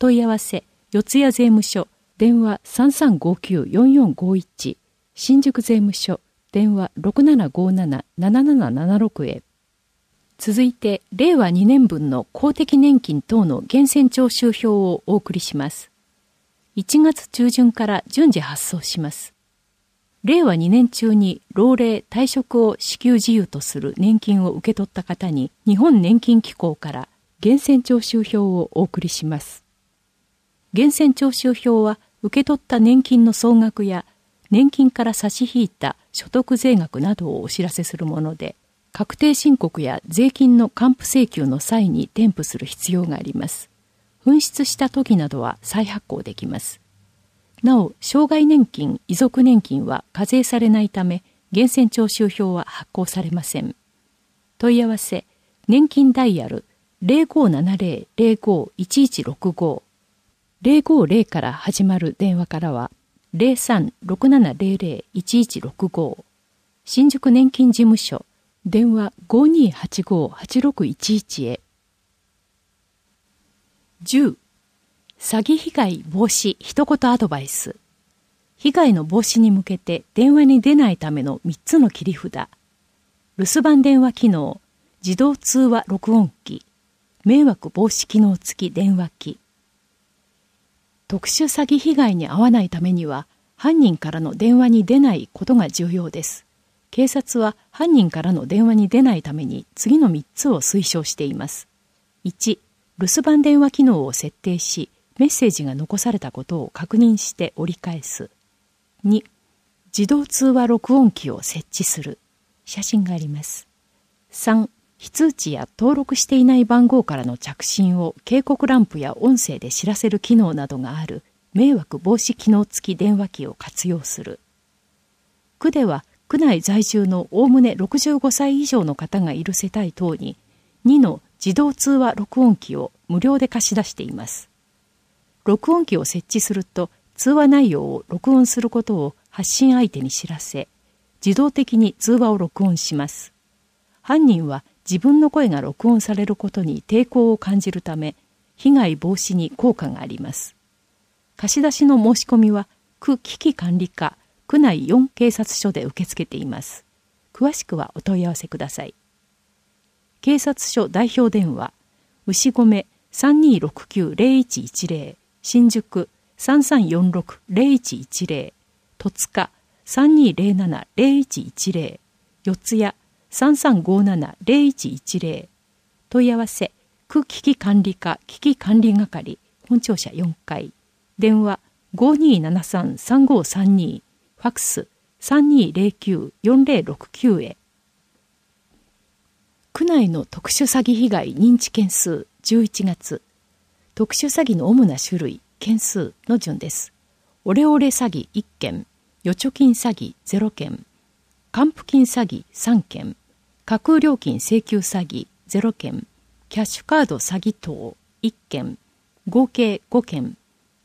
問い合わせ、四谷税務署、電話3359-4451、新宿税務署、電話6757-7776へ。続いて、令和2年分の公的年金等の源泉徴収票をお送りします。1月中旬から順次発送します。令和2年中に老齢退職を支給自由とする年金を受け取った方に日本年金機構から源泉徴収票をお送りします。源泉徴収票は受け取った年金の総額や年金から差し引いた所得税額などをお知らせするもので確定申告や税金の還付請求の際に添付する必要があります。紛失した時などは再発行できます。なお、障害年金、遺族年金は課税されないため、源泉徴収票は発行されません。問い合わせ、年金ダイヤル0570-051165 050から始まる電話からは03-6700-1165新宿年金事務所電話5285-8611へ。10詐欺被害防止一言アドバイス被害の防止に向けて電話に出ないための3つの切り札留守番電話機能自動通話録音機迷惑防止機能付き電話機特殊詐欺被害に遭わないためには犯人からの電話に出ないことが重要です警察は犯人からの電話に出ないために次の3つを推奨しています。1、留守番電話機能を設定し、メッセージが残されたことを確認して折り返す。2、自動通話録音機を設置する。写真があります。3、非通知や登録していない番号からの着信を警告ランプや音声で知らせる機能などがある迷惑防止機能付き電話機を活用する。区では区内在住のおおむね65歳以上の方がいる世帯等に2の自動通話録音機を無料で貸し出しています録音機を設置すると通話内容を録音することを発信相手に知らせ自動的に通話を録音します犯人は自分の声が録音されることに抵抗を感じるため被害防止に効果があります貸し出しの申し込みは区危機管理課区内4警察署で受け付けています。詳しくはお問い合わせください。警察署代表電話、牛込3269-0110、新宿3346-0110、戸塚3207-0110、四谷3357-0110、問い合わせ、区危機管理課危機管理係、本庁舎4階、電話5273-3532、ファックス3209-4069へ。区内の特殊詐欺被害認知件数11月。特殊詐欺の主な種類、件数の順です。オレオレ詐欺1件、預貯金詐欺0件、還付金詐欺3件、架空料金請求詐欺0件、キャッシュカード詐欺等1件、合計5件、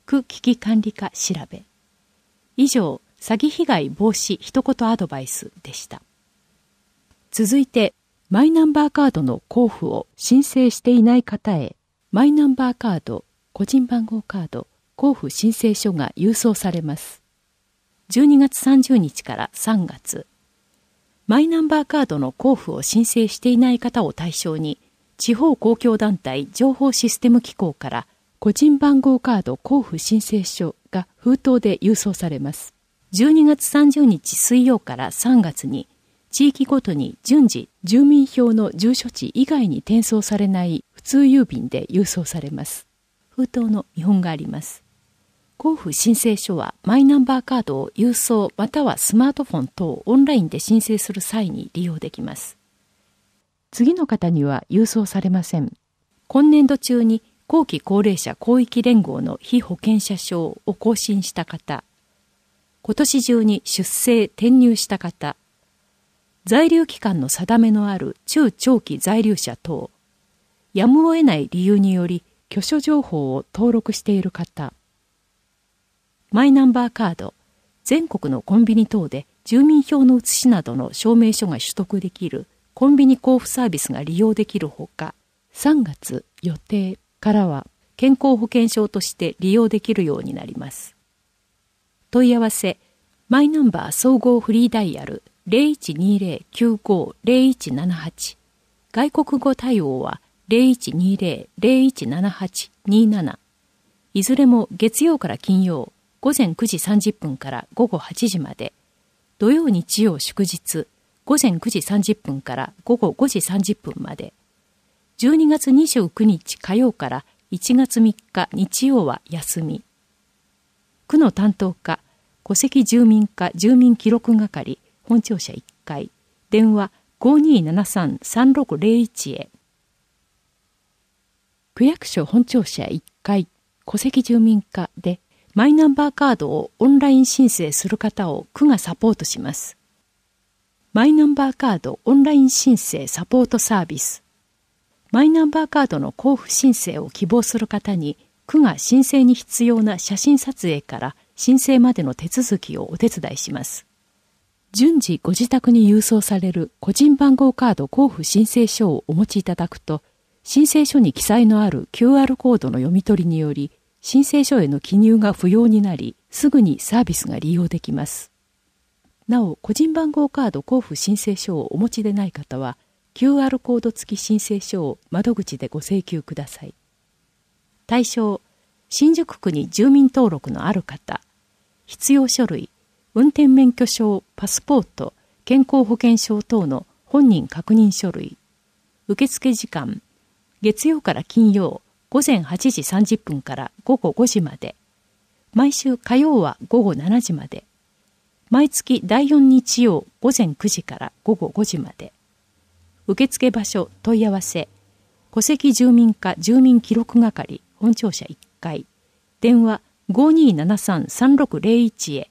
区危機管理課調べ。以上、詐欺被害防止一言アドバイスでした続いてマイナンバーカードの交付を申請していない方へマイナンバーカード個人番号カード交付申請書が郵送されます12月30日から3月マイナンバーカードの交付を申請していない方を対象に地方公共団体情報システム機構から個人番号カード交付申請書が封筒で郵送されます12月30日水曜から3月に地域ごとに順次住民票の住所地以外に転送されない普通郵便で郵送されます。封筒の見本があります。交付申請書はマイナンバーカードを郵送またはスマートフォン等オンラインで申請する際に利用できます。次の方には郵送されません。今年度中に後期高齢者広域連合の非保険者証を更新した方、今年中に出生・転入した方、在留期間の定めのある中長期在留者等、やむを得ない理由により居所情報を登録している方、マイナンバーカード、全国のコンビニ等で住民票の写しなどの証明書が取得できるコンビニ交付サービスが利用できるほか、3月予定からは健康保険証として利用できるようになります。問い合わせ、マイナンバー総合フリーダイヤル0120-95-0178外国語対応は0120-0178-27いずれも月曜から金曜午前9時30分から午後8時まで土曜日曜祝日午前9時30分から午後5時30分まで12月29日火曜から1月3日日曜は休み区の担当課戸籍住民課住民記録係本庁舎1階電話5273-3601へ区役所本庁舎1階戸籍住民課でマイナンバーカードをオンライン申請する方を区がサポートします。マイナンバーカードオンライン申請サポートサービスマイナンバーカードの交付申請を希望する方に区が申請に必要な写真撮影から申請までの手続きをお手伝いします。順次ご自宅に郵送される個人番号カード交付申請書をお持ちいただくと、申請書に記載のある QR コードの読み取りにより、申請書への記入が不要になり、すぐにサービスが利用できます。なお、個人番号カード交付申請書をお持ちでない方は、QR コード付き申請書を窓口でご請求ください。対象、新宿区に住民登録のある方、必要書類、運転免許証、パスポート、健康保険証等の本人確認書類、受付時間、月曜から金曜午前8時30分から午後5時まで、毎週火曜は午後7時まで、毎月第4日曜午前9時から午後5時まで、受付場所問い合わせ、戸籍住民課住民記録係本庁舎1階、電話5273-3601へ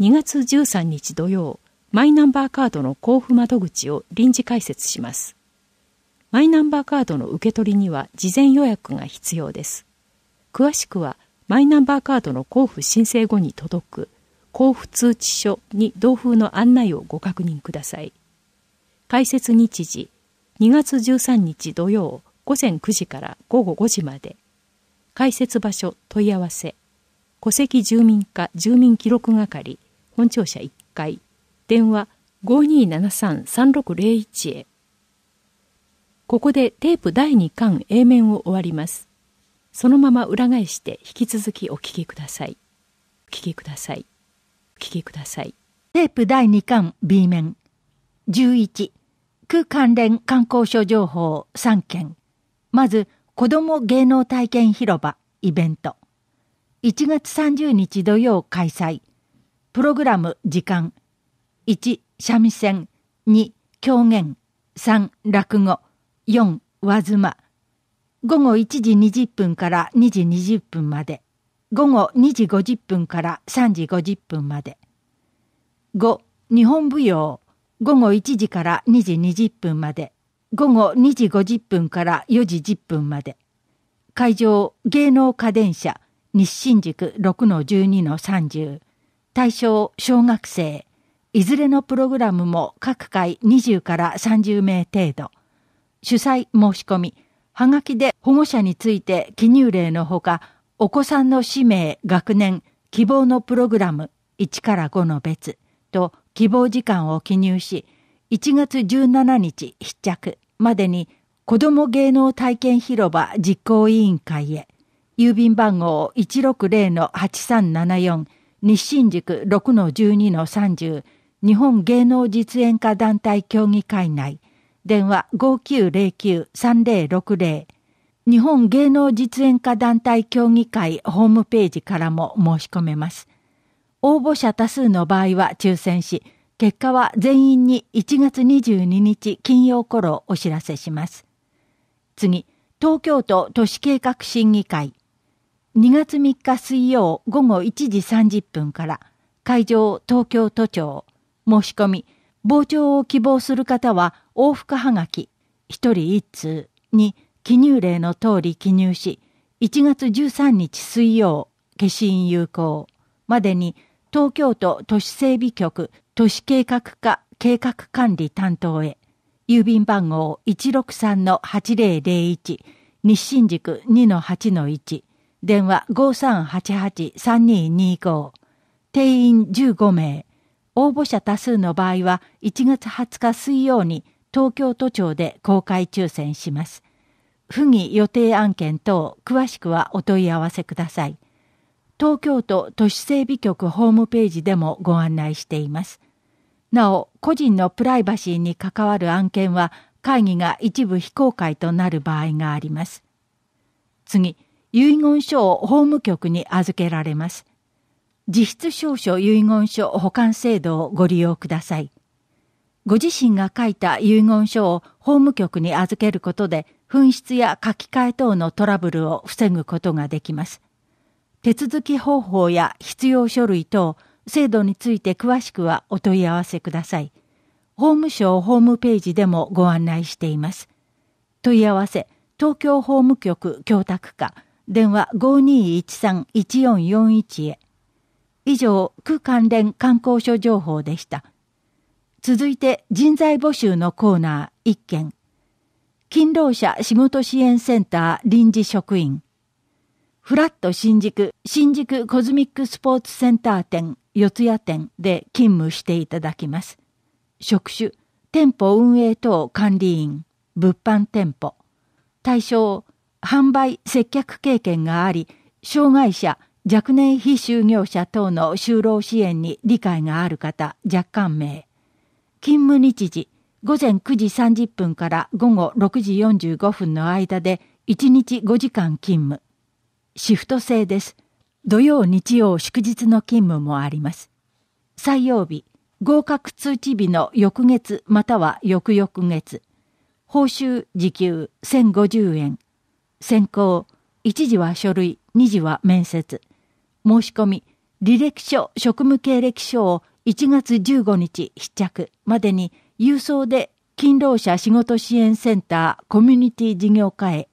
2月13日土曜マイナンバーカードの交付窓口を臨時開設しますマイナンバーカードの受け取りには事前予約が必要です詳しくはマイナンバーカードの交付申請後に届く交付通知書に同封の案内をご確認ください開設日時2月13日土曜午前9時から午後5時まで開設場所問い合わせ戸籍住民課住民記録係本庁舎1階電話5273-3601へここでテープ第2巻 A 面を終わりますそのまま裏返して引き続きお聞きくださいお聞きくださいお聞きくださいテープ第2巻 B 面11区関連観光所情報3件まず子ども芸能体験広場イベント1月30日土曜開催プログラム時間1三味線2狂言3落語4和妻午後1時20分から2時20分まで午後2時50分から3時50分まで5日本舞踊午後1時から2時20分まで午後2時50分から4時10分まで、会場芸能家電車日新宿6-12-30、対象小学生、いずれのプログラムも各回20から30名程度、主催申し込み、はがきで保護者について記入例のほか、お子さんの氏名、学年、希望のプログラム1から5の別と希望時間を記入し、1月17日必着。までに子ども芸能体験広場実行委員会へ、郵便番号160-8374、日新宿6-12-30、日本芸能実演家団体協議会内、電話5909-3060、日本芸能実演家団体協議会ホームページからも申し込めます。応募者多数の場合は抽選し、結果は全員に1月22日金曜頃お知らせします。次、東京都都市計画審議会。2月3日水曜午後1時30分から、会場東京都庁、申し込み、傍聴を希望する方は往復はがき、1人1通に記入例の通り記入し、1月13日水曜、消印有効までに東京都都市整備局都市計画課計画管理担当へ、郵便番号163-8001、日新宿2-8-1、電話5388-3225、定員15名、応募者多数の場合は1月20日水曜に東京都庁で公開抽選します。不義予定案件等、詳しくはお問い合わせください。東京都都市整備局ホームページでもご案内しています。なお、個人のプライバシーに関わる案件は、会議が一部非公開となる場合があります。次、遺言書を法務局に預けられます。実質証書遺言書保管制度をご利用ください。ご自身が書いた遺言書を法務局に預けることで、紛失や書き換え等のトラブルを防ぐことができます。手続き方法や必要書類等、制度について詳しくはお問い合わせください。法務省ホームページでもご案内しています。問い合わせ、東京法務局供託課、電話5213-1441へ。以上、区関連観光所情報でした。続いて、人材募集のコーナー1件。勤労者仕事支援センター臨時職員。フラット新宿、新宿コズミックスポーツセンター店四谷店で勤務していただきます。職種、店舗運営等管理員、物販店舗。対象、販売接客経験があり、障害者、若年非就業者等の就労支援に理解がある方、若干名。勤務日時、午前9時30分から午後6時45分の間で、1日5時間勤務。シフト制です。土曜、日曜、祝日の勤務もあります。採用日、合格通知日の翌月または翌々月。報酬、時給、1050円。選考、一時は書類、二時は面接。申し込み、履歴書、職務経歴書を1月15日必着までに郵送で勤労者仕事支援センターコミュニティ事業課へ、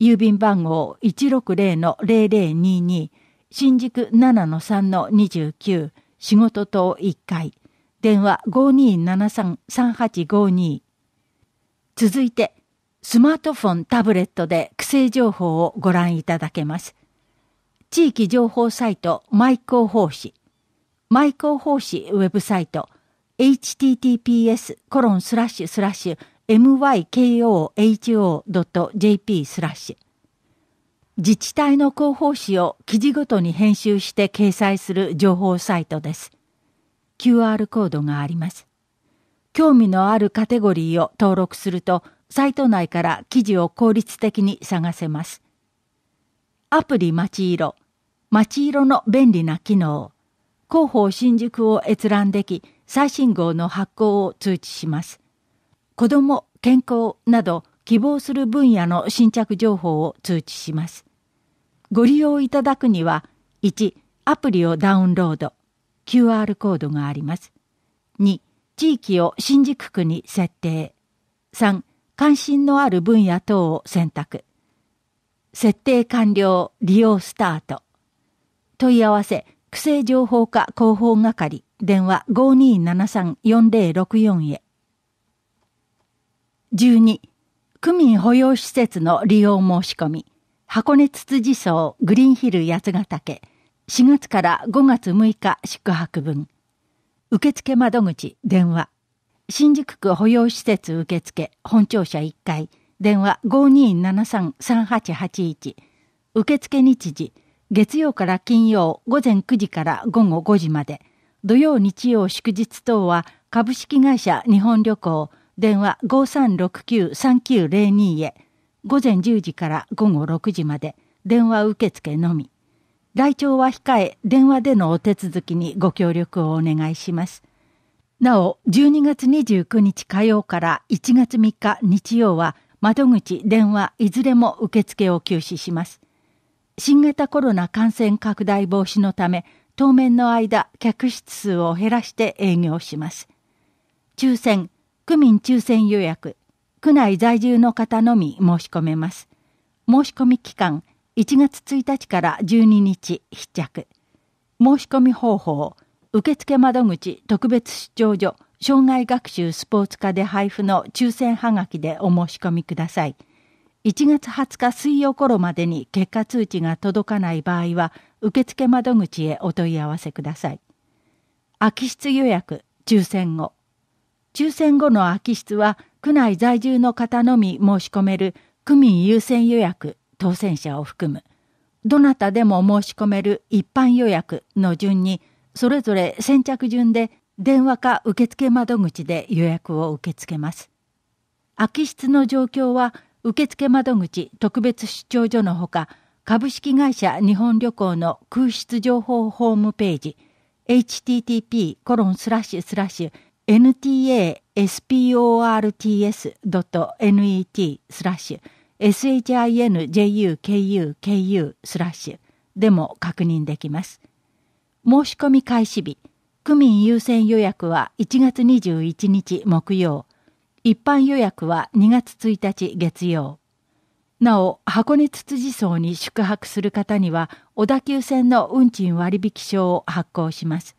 郵便番号160-0022、新宿7-3-29、仕事棟1回、電話5273-3852。続いて、スマートフォン、タブレットで区政情報をご覧いただけます。地域情報サイト、マイ広報誌。マイ広報誌ウェブサイト、https コロンスラッシュスラッシュ mykoho.jp スラッシュ自治体の広報誌を記事ごとに編集して掲載する情報サイトです。QR コードがあります。興味のあるカテゴリーを登録すると、サイト内から記事を効率的に探せます。アプリま色、ま色の便利な機能、広報新宿を閲覧でき、最新号の発行を通知します。子ども、健康など希望する分野の新着情報を通知します。ご利用いただくには、1、アプリをダウンロード、QR コードがあります。2、地域を新宿区に設定。3、関心のある分野等を選択。設定完了、利用スタート。問い合わせ、区政情報課広報係、電話5273-4064へ。12、区民保養施設の利用申し込み。箱根つツジ荘グリーンヒル八ヶ岳4月から5月6日宿泊分受付窓口電話新宿区保養施設受付本庁舎1階電話5273-3881受付日時月曜から金曜午前9時から午後5時まで土曜日曜祝日等は株式会社日本旅行電話5369-3902へ午前10時から午後6時まで電話受付のみ。来庁は控え、電話でのお手続きにご協力をお願いします。なお、12月29日火曜から1月3日日曜は、窓口、電話、いずれも受付を休止します。新型コロナ感染拡大防止のため、当面の間、客室数を減らして営業します。抽選、区民抽選予約、区内在住の方のみ申し込めます。申し込み期間、1月1日から12日、必着。申し込み方法、受付窓口特別出張所、障害学習スポーツ科で配布の抽選はがきでお申し込みください。1月20日水曜頃までに結果通知が届かない場合は、受付窓口へお問い合わせください。空き室予約、抽選後。抽選後の空き室は、区内在住の方のみ申し込める区民優先予約、当選者を含む、どなたでも申し込める一般予約の順に、それぞれ先着順で電話か受付窓口で予約を受け付けます。空き室の状況は、受付窓口特別出張所のほか、株式会社日本旅行の空室情報ホームページ、http:// nta-sports.net スラッシュ s h i n j u k u k u スラッシュでも確認できます。申し込み開始日、区民優先予約は1月21日木曜、一般予約は2月1日月曜。なお、箱根つつじ荘に宿泊する方には、小田急線の運賃割引証を発行します。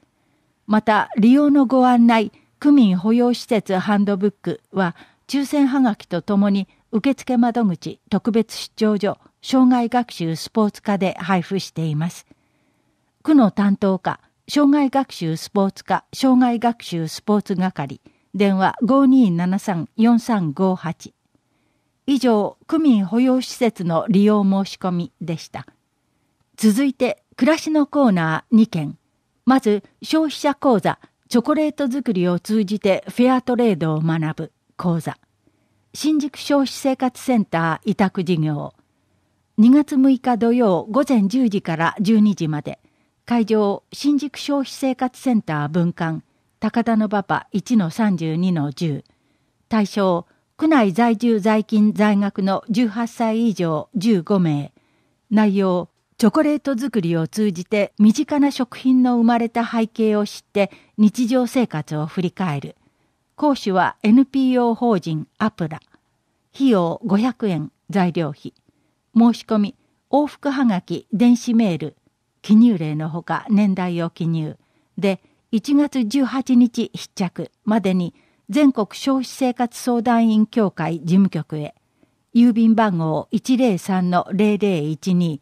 また、利用のご案内、区民保養施設ハンドブックは、抽選はがきとともに、受付窓口、特別出張所、障害学習スポーツ課で配布しています。区の担当課、障害学習スポーツ課、障害学習スポーツ係、電話5273-4358。以上、区民保養施設の利用申し込みでした。続いて、暮らしのコーナー2件。まず、消費者講座、チョコレート作りを通じてフェアトレードを学ぶ講座。新宿消費生活センター委託事業。2月6日土曜午前10時から12時まで。会場新宿消費生活センター分館高田の馬場1-32-10対象区内在住在勤在学の18歳以上15名内容チョコレート作りを通じて身近な食品の生まれた背景を知って日常生活を振り返る。講師は NPO 法人アプラ。費用500円、材料費。申し込み、往復はがき、電子メール。記入例のほか年代を記入。で、1月18日必着までに全国消費生活相談員協会事務局へ。郵便番号103-0012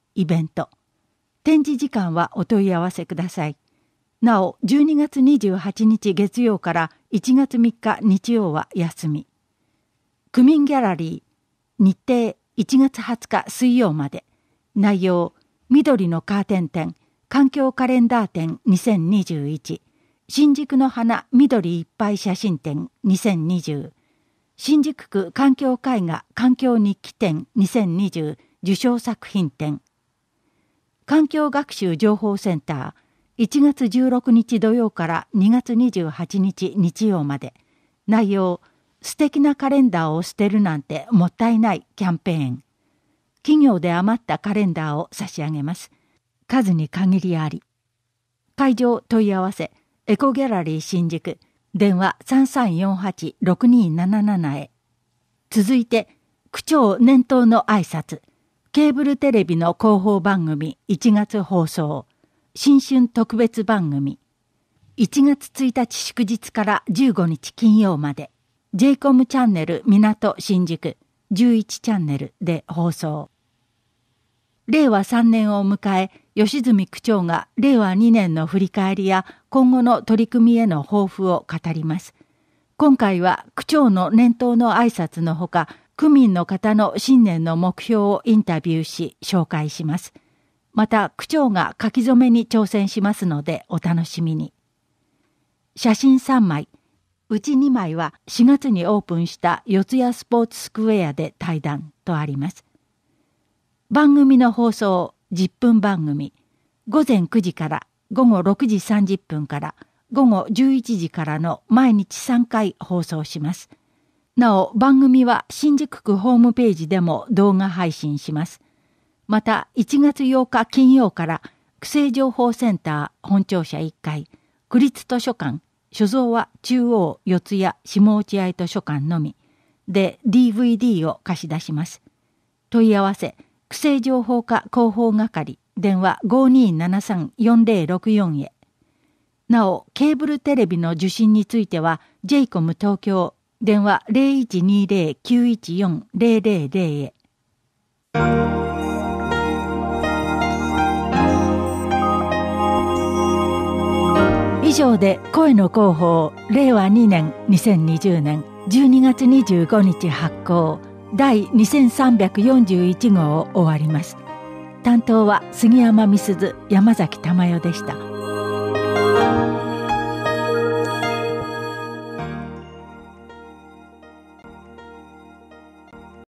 イベント展示時間はお問い合わせくださいなお12月28日月曜から1月3日日曜は休み区民ギャラリー日程1月20日水曜まで内容緑のカーテン展環境カレンダー展2021新宿の花緑いっぱい写真展2020新宿区環境絵画環境日記展2020受賞作品展環境学習情報センター1月16日土曜から2月28日日曜まで内容素敵なカレンダーを捨てるなんてもったいないキャンペーン企業で余ったカレンダーを差し上げます数に限りあり会場問い合わせエコギャラリー新宿電話3348-6277へ続いて区長年頭の挨拶ケーブルテレビの広報番組1月放送、新春特別番組、1月1日祝日から15日金曜まで、j コムチャンネル港新宿11チャンネルで放送。令和3年を迎え、吉住区長が令和2年の振り返りや今後の取り組みへの抱負を語ります。今回は区長の年頭の挨拶のほか、区民の方の新年の目標をインタビューし紹介します。また区長が書き初めに挑戦しますのでお楽しみに。写真3枚、うち2枚は4月にオープンした四谷スポーツスクエアで対談とあります。番組の放送10分番組、午前9時から午後6時30分から午後11時からの毎日3回放送します。なお、番組は新宿区ホームページでも動画配信します。また、1月8日金曜から、区政情報センター本庁舎1階、区立図書館、所蔵は中央四谷下落合図書館のみ、で DVD を貸し出します。問い合わせ、区政情報課広報係、電話5273-4064へ。なお、ケーブルテレビの受信については、j イコム東京電話0120-914-000へ。以上で声の広報令和2年2020年12月25日発行第2341号を終わります。担当は杉山美鈴山崎珠代でした。